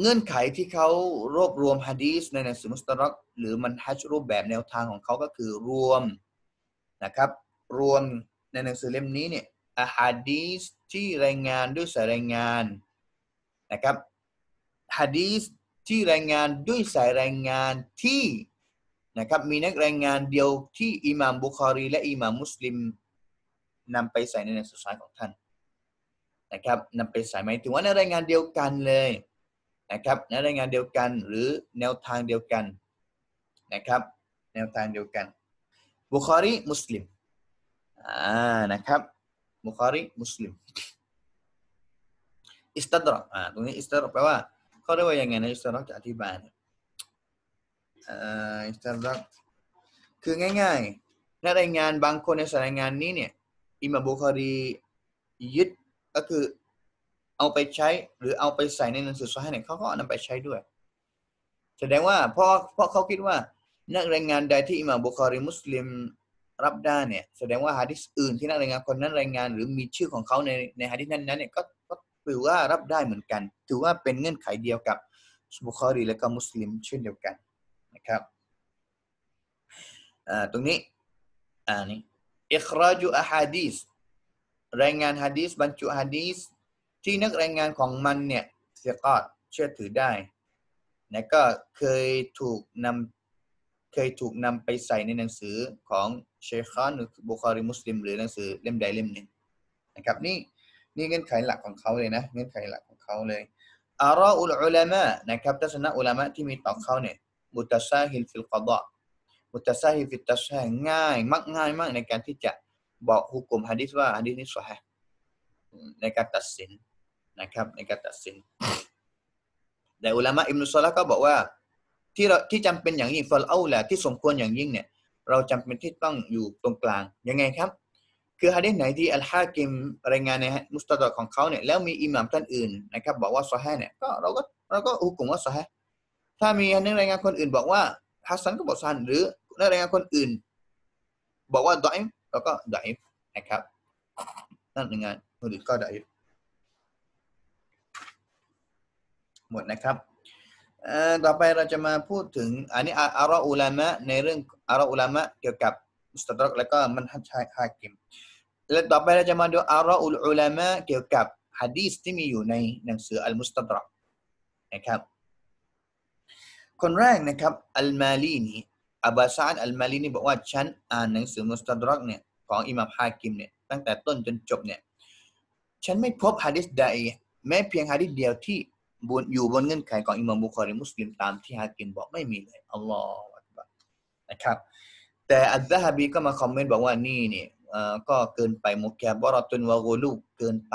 เงื่อนไขที่เขารวบรวมฮะดีสในหนังสือมุสตรักหรือมันฮัจรูปแบบแนวทางของเขาก็คือรวมนะครับ รวมในหนังสือเล่มนี้เนี่ยอะฮะดีสที่รายงานด้วยสายรายงานนะครับฮะดีสที่รายงานด้วยสายรายงานที่นะครับ มีนักรายงานเดียวที่อิหม่ามบุคอรี และอิหม่ามมุสลิมนำไปใส่ในหนังสือสายของท่านนะครับนำไปใส่หมายถึงว่าในรายงานเดียวกันเลยนะครับในงานเดียวกันหรือแนวทางเดียวกันนะครับ แนวทางเดียวกัน บุคอรีมุสลิมอ่านะครับบุคอรีมุสลิมอิสตัดรออ่าตรงนี้อิสตัดรอแปลว่าเขาเรียกว่ายังไงนะอิสตัดรอจะอธิบายอ่าอิสตัดรอคือง่ายๆในรายงานบางคนในสายงานนี้เนี่ยอิมาบุคอรียึดก็คือเอาไปใช้ หรือเอาไปใส่ในหนังสือสอนให้เนี่ยเขาก็นำไปใช้ด้วย แสดงว่าเพราะเพราะเขาคิดว่า นักรายงานใดที่อิหม่ามบุคอรีมุสลิมรับได้เนี่ยแสดงว่าฮะดิษอื่นที่นักรายงานคนนั้นรายงาน หรือมีชื่อของเขาในในฮะดิษนั้นนั้นเนี่ยก็ก็ถือว่ารับได้เหมือนกัน ถือว่าเป็นเงื่อนไขเดียวกับบุคอรี และก็มุสลิมเช่นเดียวกันนะครับตรงนี้อ่านี่อิคราจูอะฮะดิษรายงานฮะดีษบรรจุฮะดีษที่นักรายงานของมันเนี่ยเสียกดเชื่อถือได้นะก็เคยถูกนำเคยถูกนำไปใส่ในหนังสือของเชคคานหรือบุคาริมุสลิมหรือหนังสือเล่มใดเล่มหนึ่งนะครับ นี่นี่เงื่อนไขหลักของเขาเลยนะ เงื่อนไขหลักของเขาเลยอาราอุลอุลามะนะครับ ทัศนะอุลามะที่มีต่อเขาเนี่ยมุตซาฮิลฟิลกอดะมุตซาฮิลฟิลตัซาง่ายมักง่ายมากในการที่จะบอกฮุกกลมฮะดิษว่าฮะดิษนี้สวะในการตัดสินนะครับในการตัดสินแต่อุลามะอิมนุสลาก็บอกว่า ที่เราที่จำเป็นอย่างยิ่งฟอลเอาแหละที่สมควรอย่างยิ่งเนี่ย เราจำเป็นที่ต้องอยู่ตรงกลางยังไงครับ คือฮะดีษไหนที่อัลฮะกิมรายงานในมุสตาดของเขาเนี่ยแล้วมีอิหม่ามท่านอื่นนะครับ บอกว่าซอฮะเนี่ยก็เราก็เราก็อุกุมว่าซอฮะถ้ามีอันนึงรายงานคนอื่น บอกว่าฮัสซันก็บอกซันหรือรายงานคนอื่นบอกว่าดอยเราก็ดอยนะครับนั่นรายงานคนอื่นก็ดอยหมดนะครับต่อไปเราจะมาพูดถึงอันนี้อาราอุลามะในเรื่องอาราอุลามะเกี่ยวกับสตรอกและก็มันฮัชฮากิมและต่อไปเราจะมาดูอาราอุลอุลามะเกี่ยวกับฮะดีสที่มีอยู่ในหนังสืออัลมุสตดรอกนะครับคนแรกนะครับอัลมาลีนีอับบาซานอัลมาลีนีบอกว่าฉันอ่านหนังสือมุสตดรอกเนี่ยของอิหม่ามฮากิมเนี่ยตั้งแต่ต้นจนจบเนี่ยฉันไม่พบฮะดีสใดแม้เพียงฮะดีสเดียวที่บนอยู่บนเงื่อนไขของอิมามบุคอรีมุสลิมตามที่ฮากิมบอกไม่มีเลยอัลลอฮฺนะครับ แต่อัลซะฮบีก็มาคอมเมนต์บอกว่า นี่เนี่ยก็เกินไปมกแกบรอตุนวาโกลูเกินไป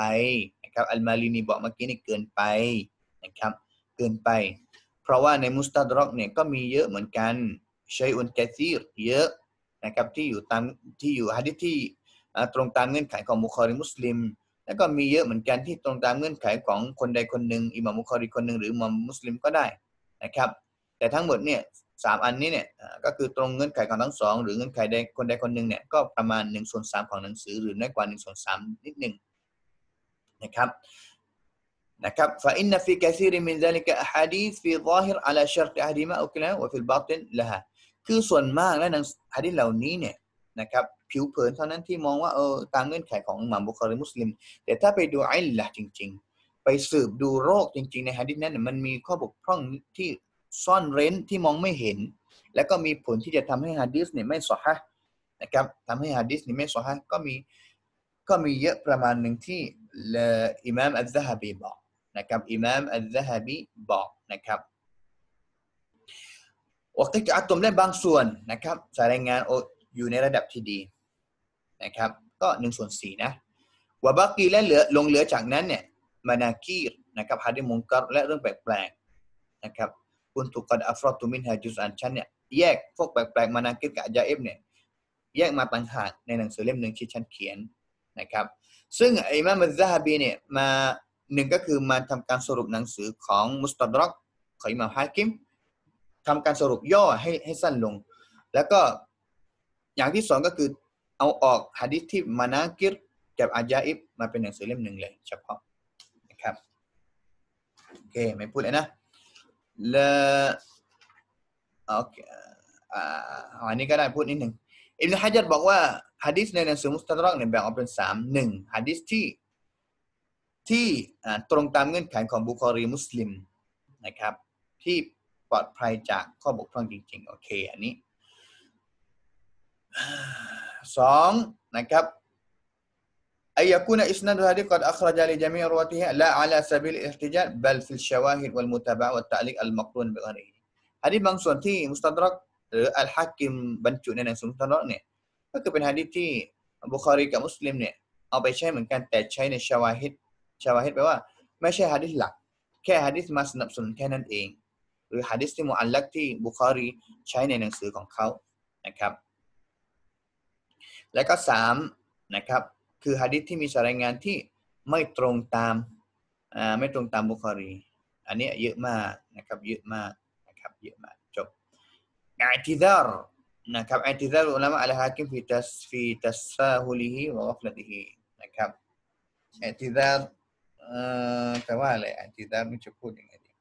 นะครับอัลมาลีนีบอกเมื่อกี้นี่เกินไปนะครับเกินไป เพราะว่าในมุสตาดรอกเนี่ยก็มีเยอะเหมือนกันใช้อุนแกซีรเยอะนะครับที่อยู่ตามที่อยู่ฮะดิษที่ตรงตามเงื่อนไขของมุคอริมุสลิมแล้วก็มีเยอะเหมือนกันที่ตรงตามเงื่อนไขของคนใดคนหนึ่งอิหม่ามุคอรีคนหนึ่งหรืออิหม่ามมุสลิมก็ได้นะครับ แต่ทั้งหมดเนี่ยสามอันนี้เนี่ย ก็คือตรงเงื่อนไขของทั้งสองหรือเงื่อนไขใดคนใดคนหนึ่งเนี่ยก็ประมาณ1นส่วนสของหนังสือหรือน้อยกว่า1นส่วนสนิดหนึ่งนะครับนะครับ فإن في كثير من ذلك أحاديث في ظاهر على شرط أحدهما أ ك ل ه وفي الباطن لها คือส่วนมากและหนังสะดีเหล่านี้เนี่ยนะครับผิวเผินเท่านั้นที่มองว่าเออตามเงื่อนไขของอิหม่ามบุคคลมุสลิมแต่ถ้าไปดูไอ้ละจริง ๆ ไปสืบดูโรคจริงๆในฮะดิษนั้นมันมีข้อบกพร่องที่ซ่อนเร้นที่มองไม่เห็นแล้วก็มีผลที่จะทำให้ฮะดิษเนี่ยไม่สอฮะนะครับทำให้ฮะดิษเนี่ยไม่สอฮะก็มีก็มีเยอะประมาณหนึ่งที่อิหม่ามอัลซะฮบีบอกนะครับอิหม่ามอัลซะฮบีบอกนะครับวกิจอัตุมได้บางส่วนนะครับสายรายงานอยู่ในระดับที่ดีนะครับ ก็1ส่วน4นะวะบักีและเหลือลงเหลือจากนั้นเนี่ยมานากีรนะครับฮาดิมุงกัรและเรื่องแปลกๆนะครับคุณถูกกัดอัฟรอตุมินฮาจุสอันชันเนี่ยแยกพวกแปลกๆมานากีรกับอาจาเอฟเนี่ยแยกมาต่างหากในหนังสือเล่มหนึ่งที่ฉันเขียนนะครับ ซึ่งไอ้มามันซฮาบีเนี่ยมาหนึ่งก็คือมาทำการสรุปหนังสือของมุสตัดรักของอิมามฮากิมทำการสรุปย่อให้ให้สั้นลง แล้วก็อย่างที่สองก็คือเอาออกฮะดิษที่มานากิรกับอาญาอิบมาเป็นหนังสือเล่มหนึ่งเลยเฉพาะนะครับโอเคไม่พูดเลยนะและโอเคอ่าอันนี้ก็ได้พูดนิดหนึ่งอิบนุฮะจัดบอกว่าฮะดิษในหนังสือมุสตะรอกเนี่ยแบ่งออกเป็นสามหนึ่งฮะดิษที่ที่ตรงตามเงื่อนไขของบุคอรีมุสลิมนะครับ ที่ปลอดภัยจากข้อบกพร่องจริงๆโอเคอันนี้สองนะครับอายกูนอิสนัดฮะดิกัดอัครจาลิจามีรวติฮะละอัลาซาบิลอิฮติจัดบัลฟิลชาวาฮิดวัลมุตบะวัลตะลิกอัลมักรุนบิกอรีฮะดิบางส่วนที่มุสตัดรักหรืออัลฮักกิมบรรจุในหนังสือมุสตัดรักเนี่ยก็คือเป็นฮะดิษที่บุคารีกับมุสลิมเนี่ยเอาไปใช้เหมือนกันแต่ใช้ในชาวาฮิดชาวาฮิดแปลว่าไม่ใช่ฮะดิษหลักแค่ฮะดิษมาสนับสนุนแค่นั้นเองหรือฮะดิษที่มุอัลลักที่บุคารีใช้ในหนังสือของเขานะครับและก็3นะครับ คือฮะดิษที่มีสารายงานที่ไม่ตรงตามอ่าไม่ตรงตามบุคอรี อันนี้เยอะมากนะครับเยอะมากนะครับเยอะมากจบอัติดารนะครับอัติดารุลามะอัลฮะคิมฟีตัสฟีตัสซาฮุลิฮิวะกัฟลติฮินะครับอัติดารแปลว่าอะไรอัติดารไม่จะพูดยังไงดี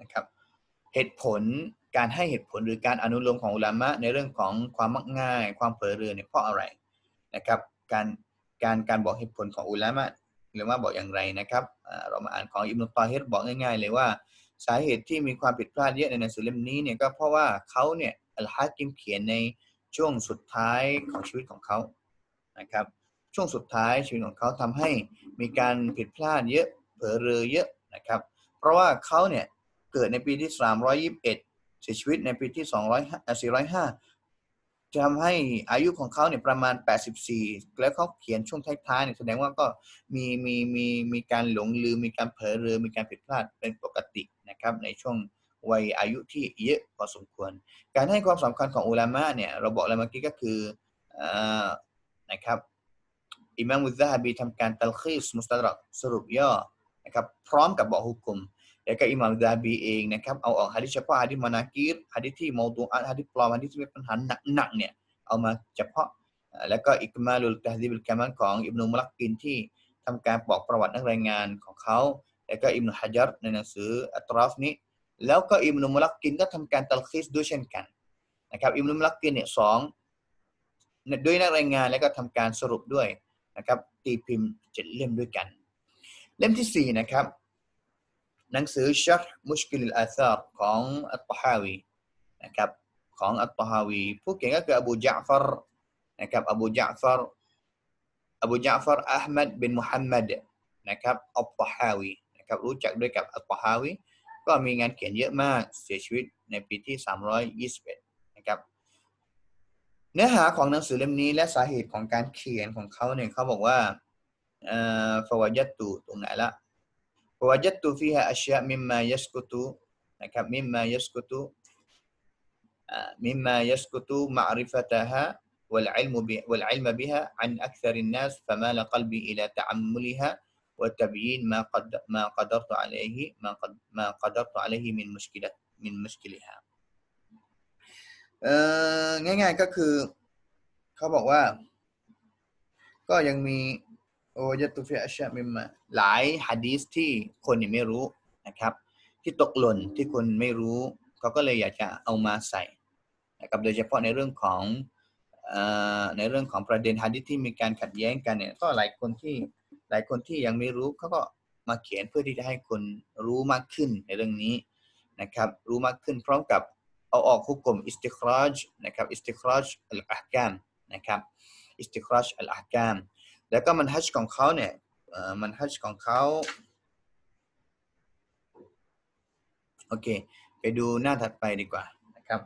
นะครับเหตุผลการให้เหตุผลหรือการอนุโลมของอุลามะในเรื่องของความมักง่าย ความเผลอเรือเนี่ยเพราะอะไรนะครับ การการการบอกเหตุผลของอุลามะหรือว่าบอกอย่างไรนะครับเรามาอ่านของอิบนุตาฮิบอกง่ายๆ เลยว่าสาเหตุที่มีความผิดพลาดเยอะในหนังสือเล่มนี้เนี่ยก็เพราะว่าเขาเนี่ยอัลฮะกิมเขียนในช่วงสุดท้ายของชีวิตของเขานะครับ ช่วงสุดท้ายชีวิตของเขาทำให้มีการผิดพลาดเยอะเผลอเรือเยอะนะครับ เพราะว่าเขาเนี่ยเกิดในปีที่ 321 เสียชีวิตในปีที่200 405 จะทำให้อายุของเขาเนี่ยประมาณ 84 แล้วเขาเขียนช่วงท้ายๆ เนี่ยแสดงว่าก็มีมีมีมีการหลงลืม มีการเผลอเรือ มีการผิดพลาดเป็นปกตินะครับในช่วงวัยอายุที่เยอะพอสมควร การให้ความสำคัญของอุลามะเนี่ยเราบอกแล้วเมื่อกี้ก็คือนะครับอิมามมุซาฮบีทำการตัลคีสมุสตารักสรุปย่อนะครับพร้อมกับบอกฮุกุมแล้วก็อิหม่ามดาบีเองนะครับเอาออกฮะดิษเฉพาะฮะดิษมานากีรฮะดิษที่มอตวอัลฮะดิษปลอมฮะดิษที่มีปัญหาหนักๆเนี่ยเอามาเฉพาะ แล้วก็อิกมาลุลตะฮดิบุลกามันของอิบนุมลักกินที่ทำการบอกประวัตินักรายงานของเขาแล้วก็อิบนุฮะจัดในหนังสืออัตราฟนี้แล้วก็อิบนุมลักกินก็ทำการตัลคิสด้วยเช่นกัน นะครับอิบนุมลักกินเนี่ยสองด้วยนักรายงานแล้วก็ทำการสรุปด้วยนะครับ ตีพิมพ์เจ็ดเล่มด้วยกัน เล่มที่4นะครับหนังสือชัรมุชกิลอาซาร์ของอัตตฮาวีนะครับของอัตตฮาวีผู้เขียนก็คืออบูจาฟรนะครับอบูจาฟรอบูจาฟรอัลมัดบินมุฮัมมัดนะครับอัตตฮาวีนะครับรู้จักด้วยกับอัตตฮาวีก็มีงานเขียนเยอะมากเสียชีวิตในปีที่321นะครับ เนื้อหาของหนังสือเล่มนี้และสาเหตุของการเขียนของเขาเนี่ยเขาบอกว่าฟาวัยัตูตรงไหนละ ووجدت فيها أشياء مما يسكت مما يسكت آه، مما يسكت معرفتها والعلم والعلم بها عن أكثر الناس فمال قلبي إلى تعملها وتبيين ما قد ما قدرت عليه ما قد ما قدرت عليه من مشكلة من مشكلها ง่ายๆก็คือเขาบอกว่าก็ยังมีโอ้ยตุฟิอาชามิมาหลายฮะดีสที่คนไม่รู้นะครับที่ตกหล่นที่คนไม่รู้เขาก็เลยอยากจะเอามาใส่นะครับโดยเฉพาะในเรื่องของในเรื่องของประเด็นฮะดิสที่มีการขัดแย้งกันเนี่ยก็หลายคนที่หลายคนที่ยังไม่รู้เขาก็มาเขียนเพื่อที่จะให้คนรู้มากขึ้นในเรื่องนี้นะครับรู้มากขึ้นพร้อมกับเอาออกคุกกลมอิสติครอจนะครับอิสติครอจอัลอาห์กามนะครับอิสติครอจอัลอาห์กามแล้วก็มันฮัชของเขาเนี่ยมันฮัชของเขาโอเค ไปดูหน้าถัดไปดีกว่านะครับ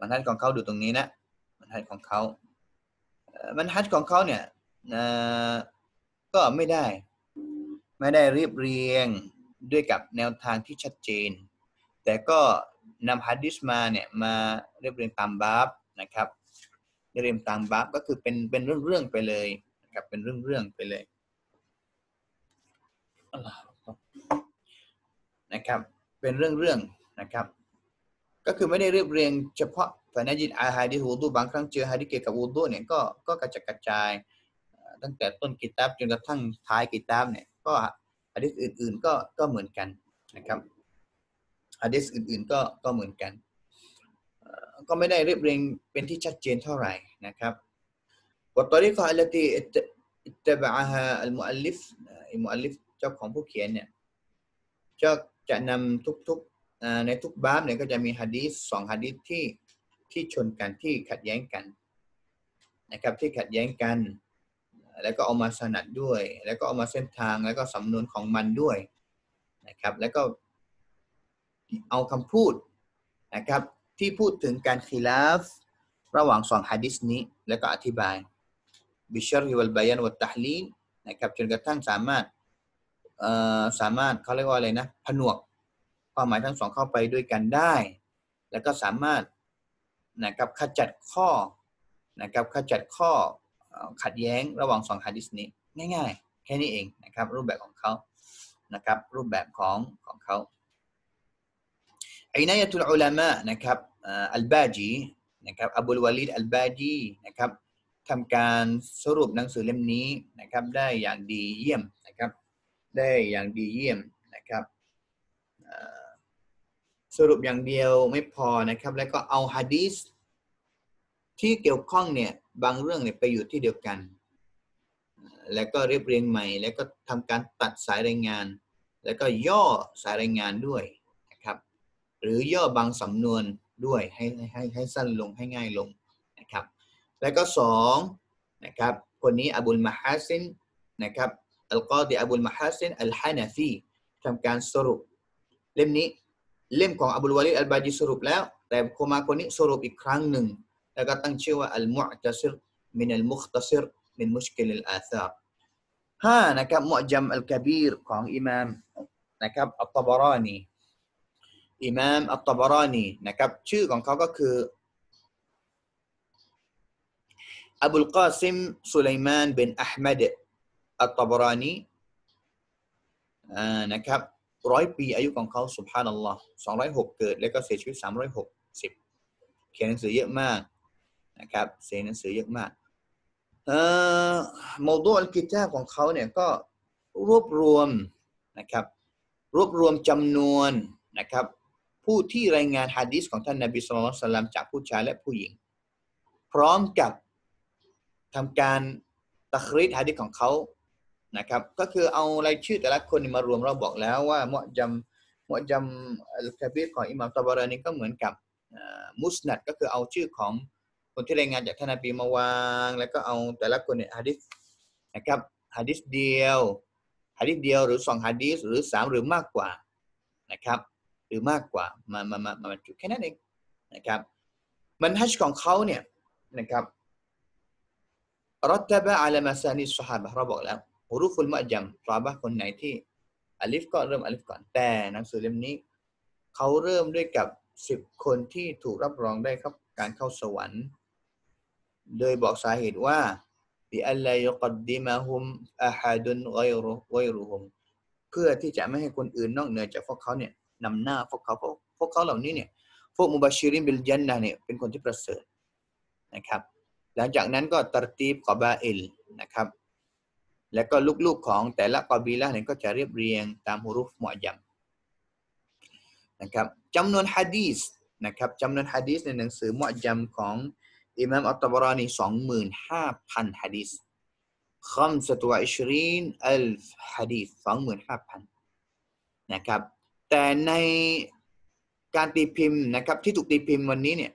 มันฮัชของเขาดูตรงนี้นะมันฮัชของเขามันฮัชของเขาเนี่ยก็ไม่ได้ ไม่ได้เรียบเรียงด้วยกับแนวทางที่ชัดเจน แต่ก็นำฮัดดิสมาเนี่ยมาเรียบเรียงตามบับนะครับเรียบเรียงตามบับก็คือเป็นเป็นเรื่องๆไปเลยกับเป็นเรื่องๆไปเลย นะครับ เป็นเรื่องๆนะครับ ก็คือไม่ได้เรียบเรียงเฉพาะแฟนาจิตอาฮาดิฮูดูบางครั้งเจอฮาดิเกกับวูดูเนี่ยก็ก็กระจัดกระจายตั้งแต่ต้นกิตาบจนกระทั่งท้ายกิตาบเนี่ยก็อะดิษอื่น ๆก็ก็เหมือนกันนะครับอะดิษอื่นๆก็ก็เหมือนกัน ก็ไม่ได้เรียบเรียงเป็นที่ชัดเจนเท่าไหร่นะครับ والطريقة التي اتبعها المؤلف มอลิฟเจ้าของผู้เขียนเนี่ยจะจะนำทุกๆในทุกบ้ามเนี่ยก็จะมีฮะดีษสองฮะดีษที่ที่ชนกันที่ขัดแย้งกันนะครับที่ขัดแย้งกันแล้วก็เอามาสนัดด้วย แล้วก็เอามาเส้นทางแล้วก็สำนวนของมันด้วยนะครับ แล้วก็เอาคำพูดนะครับที่พูดถึงการคีลาฟระหว่างสองฮะดิษนี้แล้วก็อธิบายบิชริวัลบายันวัตตัฮลีนนะครับจนกระทั่งสามารถสามารถเขาเรียกว่าอะไรนะผนวกความหมายทั้งสองเข้าไปด้วยกันได้ แล้วก็สามารถนะครับขจัดข้อนะครับขจัดข้อขัดแย้งระหว่างสองฮะดิษนี้ง่าย ๆ แค่นี้เองนะครับ รูปแบบของเขานะครับ รูปแบบของของเขาอินายะตุลอุลามะนะครับอัลบาจีนะครับอับุลวาลิดอัลบาจีนะครับทำการสรุปหนังสือเล่มนี้นะครับ ได้อย่างดีเยี่ยมนะครับ ได้อย่างดีเยี่ยมนะครับสรุปอย่างเดียวไม่พอนะครับแล้วก็เอาฮะดีสที่เกี่ยวข้องเนี่ยบางเรื่องเนี่ยไปอยู่ที่เดียวกัน แล้วก็เรียบเรียงใหม่ แล้วก็ทำการตัดสายรายงาน แล้วก็ย่อสายรายงานด้วยนะครับ หรือย่อบางสำนวนด้วยให้ให้ให้สั้นลงให้ง่ายลงแล้วก็สองนะครับคนนี้อบุลมาฮัสินนะครับอัลกอดีอบุลมาฮัสินอัลฮานาฟีทำการสรุป เล่มนี้เล่มของอบุลวาลิดอัลบาจีสรุปแล้วแต่โคมาคนนี้สรุปอีกครั้งหนึ่งแล้วก็ตั้งชื่อว่าอัลมุอจัซิรมินัลมุคตัซิรมินมุชกิลอาซาบห้านะครับมุอจัมอัลกบีรของอิมามนะครับอัตตบารานีอิมามอัตตบารานีนะครับชื่อของเขาก็คืออบ أبو ا ซ ق ا س م سليمان بن أحمد ا ل ط ب ตบรานีนะครับร้อยปีอายุของเขาสุภาพนัลลอฮ์สองร้อยหกเกิด แล้วก็เสียชีวิตสามร้อยหกสิบเขียนหนังสือเยอะมากนะครับเสียหนังสือเยอะมากเอ่อมอดูอัลกิจาของเขาเนี่ยก็รวบรวมนะครับ รวบรวมจำนวนนะครับ ผู้ที่รายงานฮะดิษของท่านนาบีสุลต่านจากผู้ชายและผู้หญิง พร้อมกับทำการตักริดฮะดิษของเขานะครับ ก็คือเอารายชื่อแต่ละคนมารวมเราบอกแล้วว่ามอจำมอจำอัลกบีรของอิหม่ามตบารานีก็เหมือนกับมุสนัดก็คือเอาชื่อของคนที่รายงานจากท่านอับีมาวาง แล้วก็เอาแต่ละคนเนี่ยฮะดิษนะครับฮะดิษเดียวฮะดิษเดียวหรือสองฮะดิษหรือสามหรือมากกว่านะครับ หรือมากกว่ามามามามาจุแค่นั้นเองนะครับ มันฮัชของเขาเนี่ยนะครับรัตบะอัลมาซานีสุฮาบะเราบอกแล้วฮูรุฟุลมัจัมสฮาบะคนไหนที่อัลิฟก็เริ่มอัลิฟก่อนแต่หนังสือเล่มนี้เขาเริ่มด้วยกับสิบคนที่ถูกรับรองได้ครับ การเข้าสวรรค์ โดยบอกสาเหตุว่าบิอัลลยกัดดิมาฮุมอาฮาดุนไกรุไกรุฮุมเพื่อที่จะไม่ให้คนอื่นนอกเหนือจาก พวกเขาเนี่ยนำหน้าพวกเขาพวกพวกเขาเหล่านี้เนี่ยพวกมุบาชิรินบิลยันนะเนี่ยเป็นคนที่ประเสริฐนะครับหลังจากนั้นก็ตรตีบกอบาอิลนะครับแล้วก็ลูกๆของแต่ละกอบีละเนี่ยก็จะเรียบเรียงตามหุรุฟมอยำนะครับจำนวนฮะดีสนะครับจำนวนฮะดีสในหนังสือมอยำของอิมามอัตตบรานี25,000ฮะดีส25,000ฮะดีส25,000นะครับแต่ในการตีพิมพ์นะครับที่ถูกตีพิมพ์วันนี้เนี่ย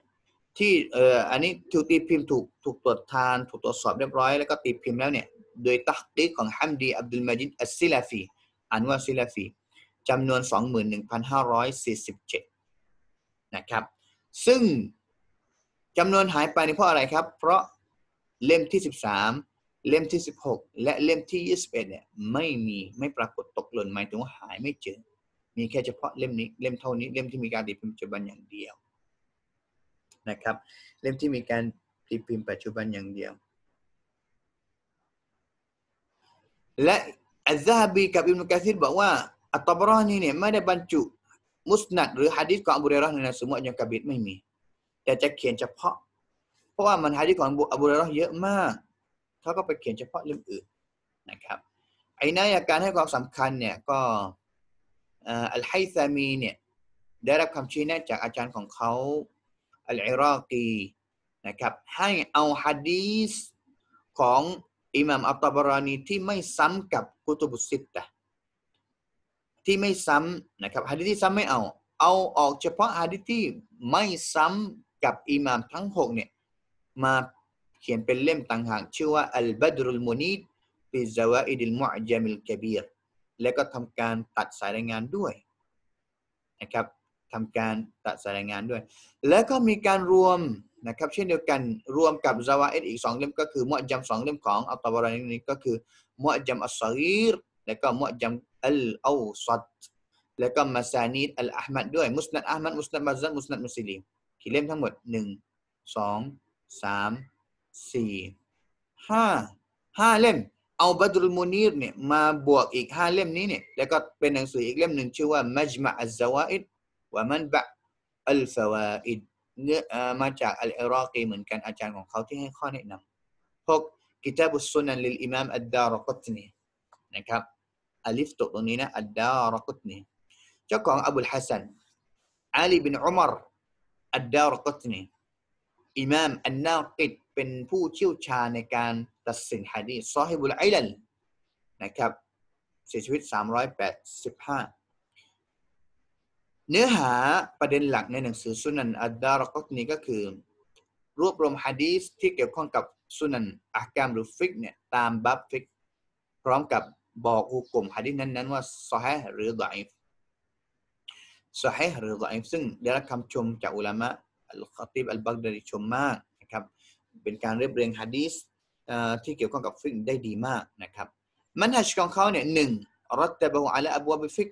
ที่เอ่ออันนี้ถูกตีพิมพ์ถูกถูกตรวจทานถูกตรวจสอบเรียบร้อย แล้วก็ตีพิมพ์แล้วเนี่ยโดยตักติของฮัมดีอับดุลมาจิดอัสซิลาฟีอ่านว่าซิลาฟีจำนวน 21,547นะครับ ซึ่งจำนวนหายไปในเพราะอะไรครับ เพราะเล่มที่ 13 เล่มที่ 16 และเล่มที่ 21 เนี่ย ไม่มีไม่ปรากฏตกหล่นหมายถึงว่าหายไม่เจอ มีแค่เฉพาะเล่มนี้เล่มเท่านี้เล่มที่มีการตีพิมพ์จจุบันอย่างเดียวนะครับเล่มที่มีการตีพิมพ์ปัจจุบันอย่างเดียว และอัลซาฮบี กับอิมนุกะซีรบอกว่า อัตตบรอนีเนี่ย ไม่ได้บรรจุมุสนัดหรือฮะดิษของอบูเรห์ในนัสมุอยังกะบิดไม่มีแต่จะเขียนเฉพาะเพราะว่ามันฮะดิษของอบูเรห์เยอะมากเขาก็ไปเขียนเฉพาะเล่มอื่นนะครับไอ้นายการให้ความสำคัญเนี่ยก็อัลไฮซามีเนี่ย ได้รับคำชี้แนะจากอาจารย์ของเขาอัลอิรากีนะครับให้เอาฮะดีสของอิหม่ามอัตบรานีที่ไม่ซ้ำกับกุตุบุสิตะที่ไม่ซ้ำนะครับฮะดีที่ซ้ำไม่เอาเอาออกเฉพาะฮะดีที่ไม่ซ้ำกับอิหม่ามทั้งหกเนี่ย มาเขียนเป็นเล่มต่างหากชื่อว่าอัลบาดรุลมุนีดฟิซาวาอิดิลมุอจามิลกบีรและก็ทำการตัดสายรายงานด้วยนะครับทำการตัดสายางานด้วย แล้วก็มีการรวมนะครับเช่นเดียวกันรวมกับซาวาเอดอีก2เล่มก็คือมอดจำสองเล่มของอัตบารานนี้ก็คือมอดจำอัสซีรและก็มอดจำอัลอูซัดแล้วก็มาซานีดอัลอาห์มัดด้วยมุสนัดอาห์มัดมุสนัดมาซันมุสนัดมุสลิมกี่เล่มทั้งหมด 1 2 3 4 5 5เล่มเอาบัตรุลมูนีรเนี่ยมาบวกอีก 5 เล่มนี้เนี่ยแล้วก็เป็นหนังสืออีกเล่มหนึ่งชื่อว่ามัจมะอัลซาวาอิดว่ามันแบะอัลฟาวาอิดเนื้อมาจากอัลอิรอกีเหมือนกันอาจารย์ของเขาที่ให้ข้อแนะนำพวกกิตาบุสุนันลิลอิมามอัดดารกุตนีนะครับอัลิฟตุตรงนี้นะอัดดารกุตนีเจ้าของอับดุลฮัสซันอาลีบินอุมารอัดดารกุตนีอิมามอันนากิดเป็นผู้เชี่ยวชาญในการตัดสินฮะดีซอฮิบุลไอลันนะครับเสียชีวิต385เนื้อหาประเด็นหลักในหนังสือสุนันอัดดารกตนี้ก็คือ รวบรวมฮะดีสที่เกี่ยวข้องกับสุนันอักกามหรือฟิกเนี่ยตามบับฟิกพร้อมกับบอกอุกลมฮะดีนั้นๆว่าสฮเหรือดอยสฮเหรือดอยซึ่งได้รับคำชมจากอุลามะอัลคอติบอัลบักดาริชมมากนะครับเป็นการเรียบเรียงฮะดีสที่เกี่ยวข้องกับฟิกได้ดีมากนะครับมันฮัชของเขาเนี่ยหนึ่งรัตเตบะฮุอัลอับวาบิฟิก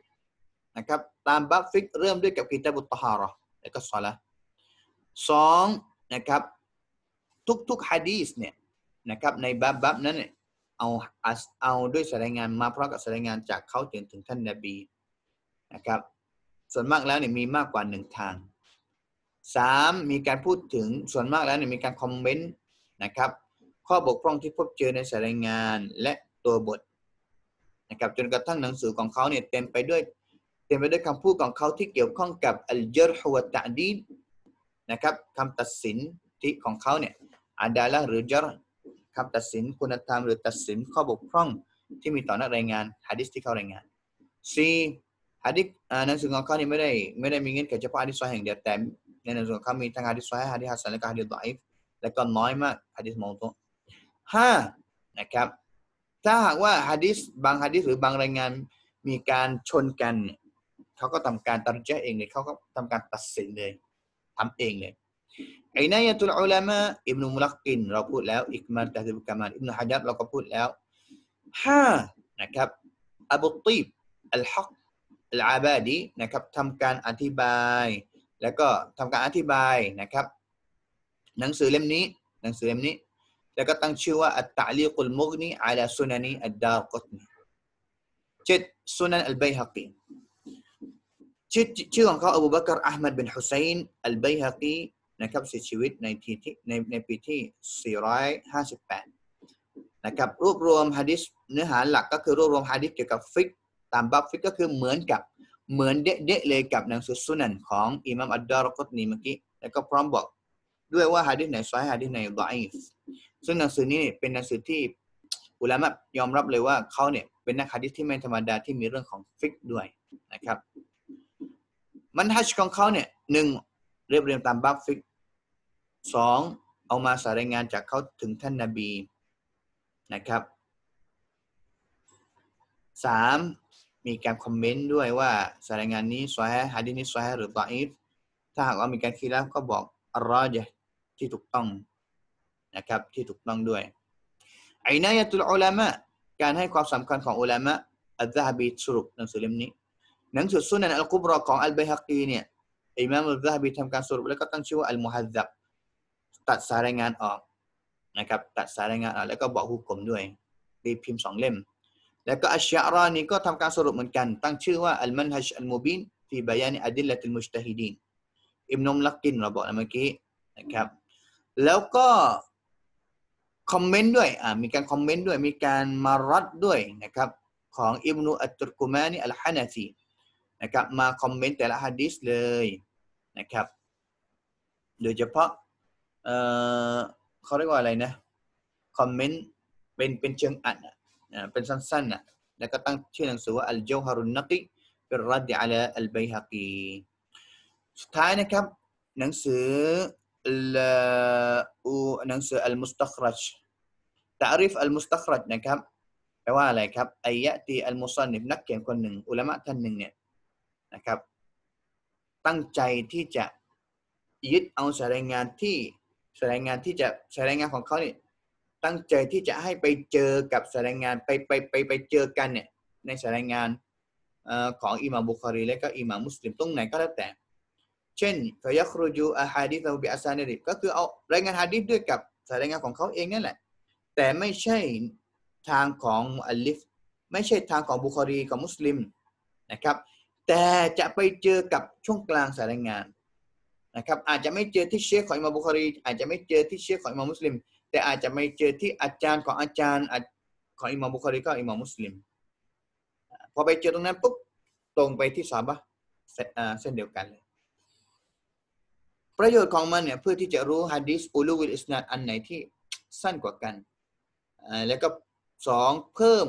นะครับตามบัฟฟิกเริ่มด้วยกับกิตาบุตฮาระแล้วก็สอละสองนะครับ ทุกๆฮะดีสเนี่ยนะครับในบับบับนั้นเนี่ยเอาเอาด้วยสายงานมาเพราะกับสายงานจากเขาถึงถึงท่านนาบีนะครับส่วนมากแล้วเนี่ยมีมากกว่าหนึ่งทางสามมีการพูดถึงส่วนมากแล้วเนี่ยมีการคอมเมนต์นะครับข้อบกพร่องที่พบเจอในสายงานและตัวบทนะครับจนกระทั่งหนังสือของเขาเนี่ยเต็มไปด้วยเต็มไปด้วยคำพูดของเขาที่เกี่ยวข้องกับอัลเอรฮวตะดีนนะครับคำตัดสินที่ของเขาเนี่ยอาดาละหรือจรคำตัดสินคุณธรรมหรือตัดสินข้อบกพร่องที่มีต่อนักรายงานฮะดิษที่เขารายงานีฮะดิษหนังสือของเขานี่ไม่ได้ไม่ได้มีเงื่อนไขเฉพาะฮะดิษซอแห่งเดียวแต่ในหนังสือของเขา มีทั้งฮะดิษซอแหฮะดิษฮัสซันและฮะดิษดอยฟและก็น้อยมากฮะดิษมองตัวห้านะครับถ้าหากว่าฮะดิษบางฮะดิษหรือบางรายงานมีการชนกันเนี่ยเขาก็ทำการตัดเจาเองเลยเขาก็ทำการตัดสินเลยทำเองเลยอินายตุลอุลามะอิบนุมุลักกิน เราพูดแล้ว อิกมาลตาดิบุกามันอิบนุฮะดัดเราก็พูดแล้วห้านะครับอบุตีบอัลฮักอัลอาบาดีนะครับทำการอธิบาย แล้วก็ทำการอธิบาย นะครับ หนังสือเล่มนี้ หนังสือเล่มนี้ แล้วก็ตั้งชื่อว่า อัตตะลีกุลมุกนีอัลาซุนันีอัดดาว์กตนีเจ็ดซุนันอัลเบฮักีชื่อชื่อของเขาอบูบักรอัลมัดบินฮุสัยน์อัลเบฮะกีนะครับเสียชีวิตในทีที่ในในปีที่ 458 นะครับรวบรวมฮะดิษเนื้อหาหลักก็คือรวบรวมฮะดิษเกี่ยวกับฟิกตามบัฟฟิกก็คือเหมือนกับเหมือนเดะเลยกับหนังสือสุนันของ อิมามอัดดารกุตนีเมื่อกี้ แล้วก็พร้อมบอกด้วยว่าฮะดิษไหนซวยฮะดิษไหนดอยซึ่งหนังสือนี้เป็นหนังสือที่ อุลามะยอมรับเลยว่าเขาเนี่ยเป็นนักฮะดิษที่ไม่ธรรมดาที่มีเรื่องของฟิกด้วยนะครับมันทัชของเขาเนี่ยหนึ่งเรียบเรียงตามบัฟฟิกสองเอามาสารายงานจากเขาถึงท่านนาบีนะครับสามมีการคอมเมนต์ด้วยว่าสารายงานนี้สวยฮะดีนี้สวยหรือตออีฟถ้าหากว่ามีการคิดแล้วก็บอกอรอจที่ถูกต้องนะครับ ที่ถูกต้องด้วยไอ้นายตุลอุลามะการให้ความสำคัญของอุลามะอัลซาฮบีสรุปหนังสือเล่มนี้หนังสือสุนันอัลกุบรอของอัลเบฮักีเนี่ยอิมามอัลซาบีทำการสรุปแล้วก็ตั้งชื่อว่าอัลมุฮัซดับตัดสารายงานออกนะครับตัดสารายงานออกแล้วก็บอกฮุกกลมด้วยรีพิมพ์สองเล่ม แล้วก็อัชยารานี่ก็ทำการสรุปเหมือนกัน ตั้งชื่อว่าอัลมันฮัชอัลมูบินฟีบายานีอัดิลละติลมุชตฮิดีนอิมนมลักกิน เราบอกเมื่อกี้นะครับแล้วก็คอมเมนต์ด้วยอ่ามีการคอมเมนต์ด้วยมีการมารัดด้วยนะครับของอิบนุอัตตุรกุมานีอัลฮานาซีนะครับ มาคอมเมนต์แต่ละฮะดิษเลยนะครับโดยเฉพาะเอ่อเขาเรียกว่าอะไรนะคอมเมนต์เป็นเป็นเชิงอัดอ่ะเป็นสั้นๆอ่ะแล้วก็ตั้งชื่อหนังสือว่าอัลจฮารุนนักิเป็นรัดอัลอัลบฮากีสุดท้ายนะครับหนังสืออูหนังสืออัลมุสตักรัชตาริฟอัลมุสตักรัชนะครับแปลว่าอะไรครับอายะตีอัลมุซันนิบนักเขียนคนหนึ่งอุลามะท่านหนึ่งเนี่ยนะครับตั้งใจที่จะยึดเอาสายรายงานที่สายรายงานที่จะสายรายงานของเขาเนี่ยตั้งใจที่จะให้ไปเจอกับสายรายงานไปไปไปไปเจอกันเนี่ย ในสายรายงานของอิหม่ามบุคารี และก็อิหม่ามมุสลิมตรงไหนก็แล้วแต่ เช่นฟยัครูยูอาฮาดิอบิอาซานิริก็คือเอารายงานฮาดิษด้วยกับสายรายงานของเขาเองนั่นแหละ แต่ไม่ใช่ทางของอัลลิฟ ไม่ใช่ทางของบุคารีของมุสลิมนะครับแต่จะไปเจอกับช่วงกลางสายรายงานนะครับ อาจจะไม่เจอที่เชฟของอิมาบุคารีอาจจะไม่เจอที่เชฟของอิมามุสลิมแต่อาจจะไม่เจอที่อาจารย์ของอาจารย์ของอิมาบุคารีก็อิมามุสลิมพอไปเจอตรงนั้นปุ๊บตรงไปที่สาบะเส้นเดียวกันเลย ประโยชน์ของมันเนี่ย เพื่อที่จะรู้ฮะดิสอุลูวิลอิสนาดอันไหนที่สั้นกว่ากันแล้วก็สองเพิ่ม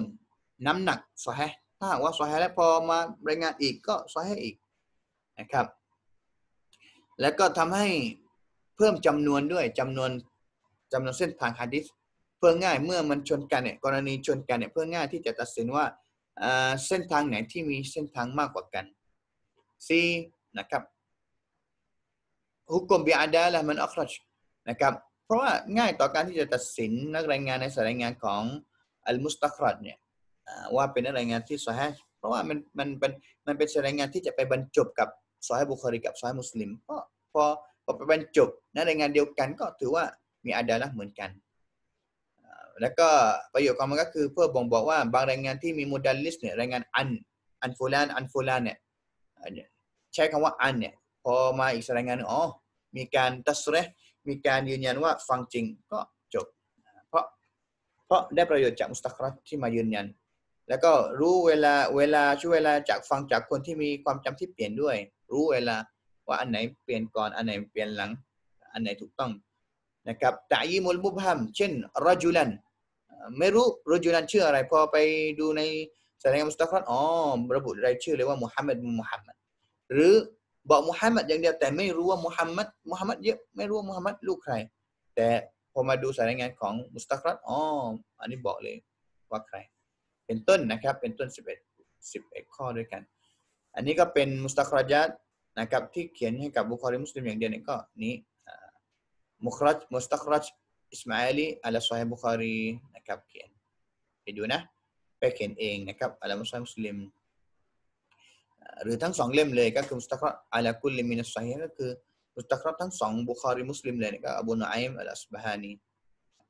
น้ำหนักสอฮถ้าหากว่าสอฮแล้วพอมารายงานอีกก็สอฮีอีกนะครับ แล้วก็ทำให้เพิ่มจำนวนด้วยจำนวนจำนวนเส้นทางฮะดิษเพื่อง่ายเมื่อมันชนกันเนี่ยกรณีชนกันเนี่ยเพื่อง่ายที่จะตัดสินว่าเส้นทางไหนที่มีเส้นทางมากกว่ากัน C นะครับฮุกกลมบีอาดาละมันอัครชนะครับ เพราะว่าง่ายต่อการที่จะตัดสินนักรายงานในสายรายงานของอัลมุสตักรัดเนี่ยว่าเป็นอะไรงานที่สอยเพราะว่ามันมันเป็นมันเป็นรายงานที่จะไปบรรจบกับสอยบุคลิกับสอยมุสลิมก็พอพอไปบรรจบในรายงานเดียวกัน ก็ถือว่ามีอาดาละเหมือนกัน แล้วก็ประโยชน์ของมันก็คือเพื่อบ่งบอกว่าบางรายงานที่มีโมดัลลิสเนี่ยรายงานอันอันฟูลานอันฟูลานเนี่ยใช้คำว่าอันเนี่ยพอมาอีกรายงานนึงอ๋อมีการตัสเรมีการยืนยันว่าฟังจริงก็จบ เพราะเพราะได้ประโยชน์จากมุสตักรัที่มายืนยันแล้วก็รู้เวลาเวลาช่วยเวลาจากฟังจากคนที่มีความจำที่เปลี่ยนด้วย รู้เวลา ว่าอันไหนเปลี่ยนก่อนอันไหนเปลี่ยนหลังอันไหนถูกต้องนะครับต่ยีมุลมุบฮัมเช่นรจุลันไม่รู้รจุลันชื่ออะไร พอไปดูในสารางานมุสตาฟันอ๋อระบุรายชื่อเลยว่ามุฮัมมัดมุฮัมมัดหรือบอกมุฮัมมัดอย่างเดียวแต่ไม่รู้ว่ามุฮัมมัดมุฮัมมัดเยอะไม่รู้ว่ามุฮัมมัดลูกใคร แต่พอมาดูสารายงานของมุสตาฟันอ๋ออันนี้บอกเลยว่าใครเป็นต้นนะครับเป็นต้น11 11ข้อด้วยกันอันนี้ก็เป็นมุสตะครยัตนะครับที่เขียนให้กับบุคคลมุสลิมอย่างเดียวนี่ก็นี้มุครัจมุสตะครัชอิสมาอิลีอัลลอฮยบุคารีนะครับเขียนไปดูนะไปเขียนเองนะครับอัลมุสลิมมุสลิมหรือทั้งสองเล่มเลยก็คือมุสตะครัอัลกุลลิมินัสซอฮีก็คือมุสตะครัทั้งสองบุคารีมุสลิมเลยก็อบูนอัยมอัลอัสบฮานี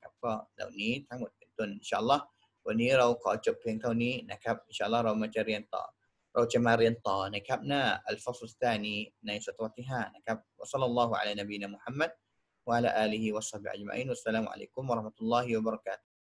ครับก็เหล่านี้ทั้งหมดเป็นต้นอินชาอัลลอฮ์วันนี้เราขอจบเพียงเท่านี้นะครับอินชาอัลลอฮ์เรามาจะเรียนต่อ เราจะมาเรียนต่อนะครับหน้าอัลฟาสุสตานีในศตวรรษที่5นะครับวะซัลลัลลอฮุอะลัยนบีนะมุฮัมมัดวะอลาอาลีฮิวะซอฮบิอัจมัยนุสสลามุอะลัยกุมวะราะห์มะตุลลอฮิวะบะเราะกาต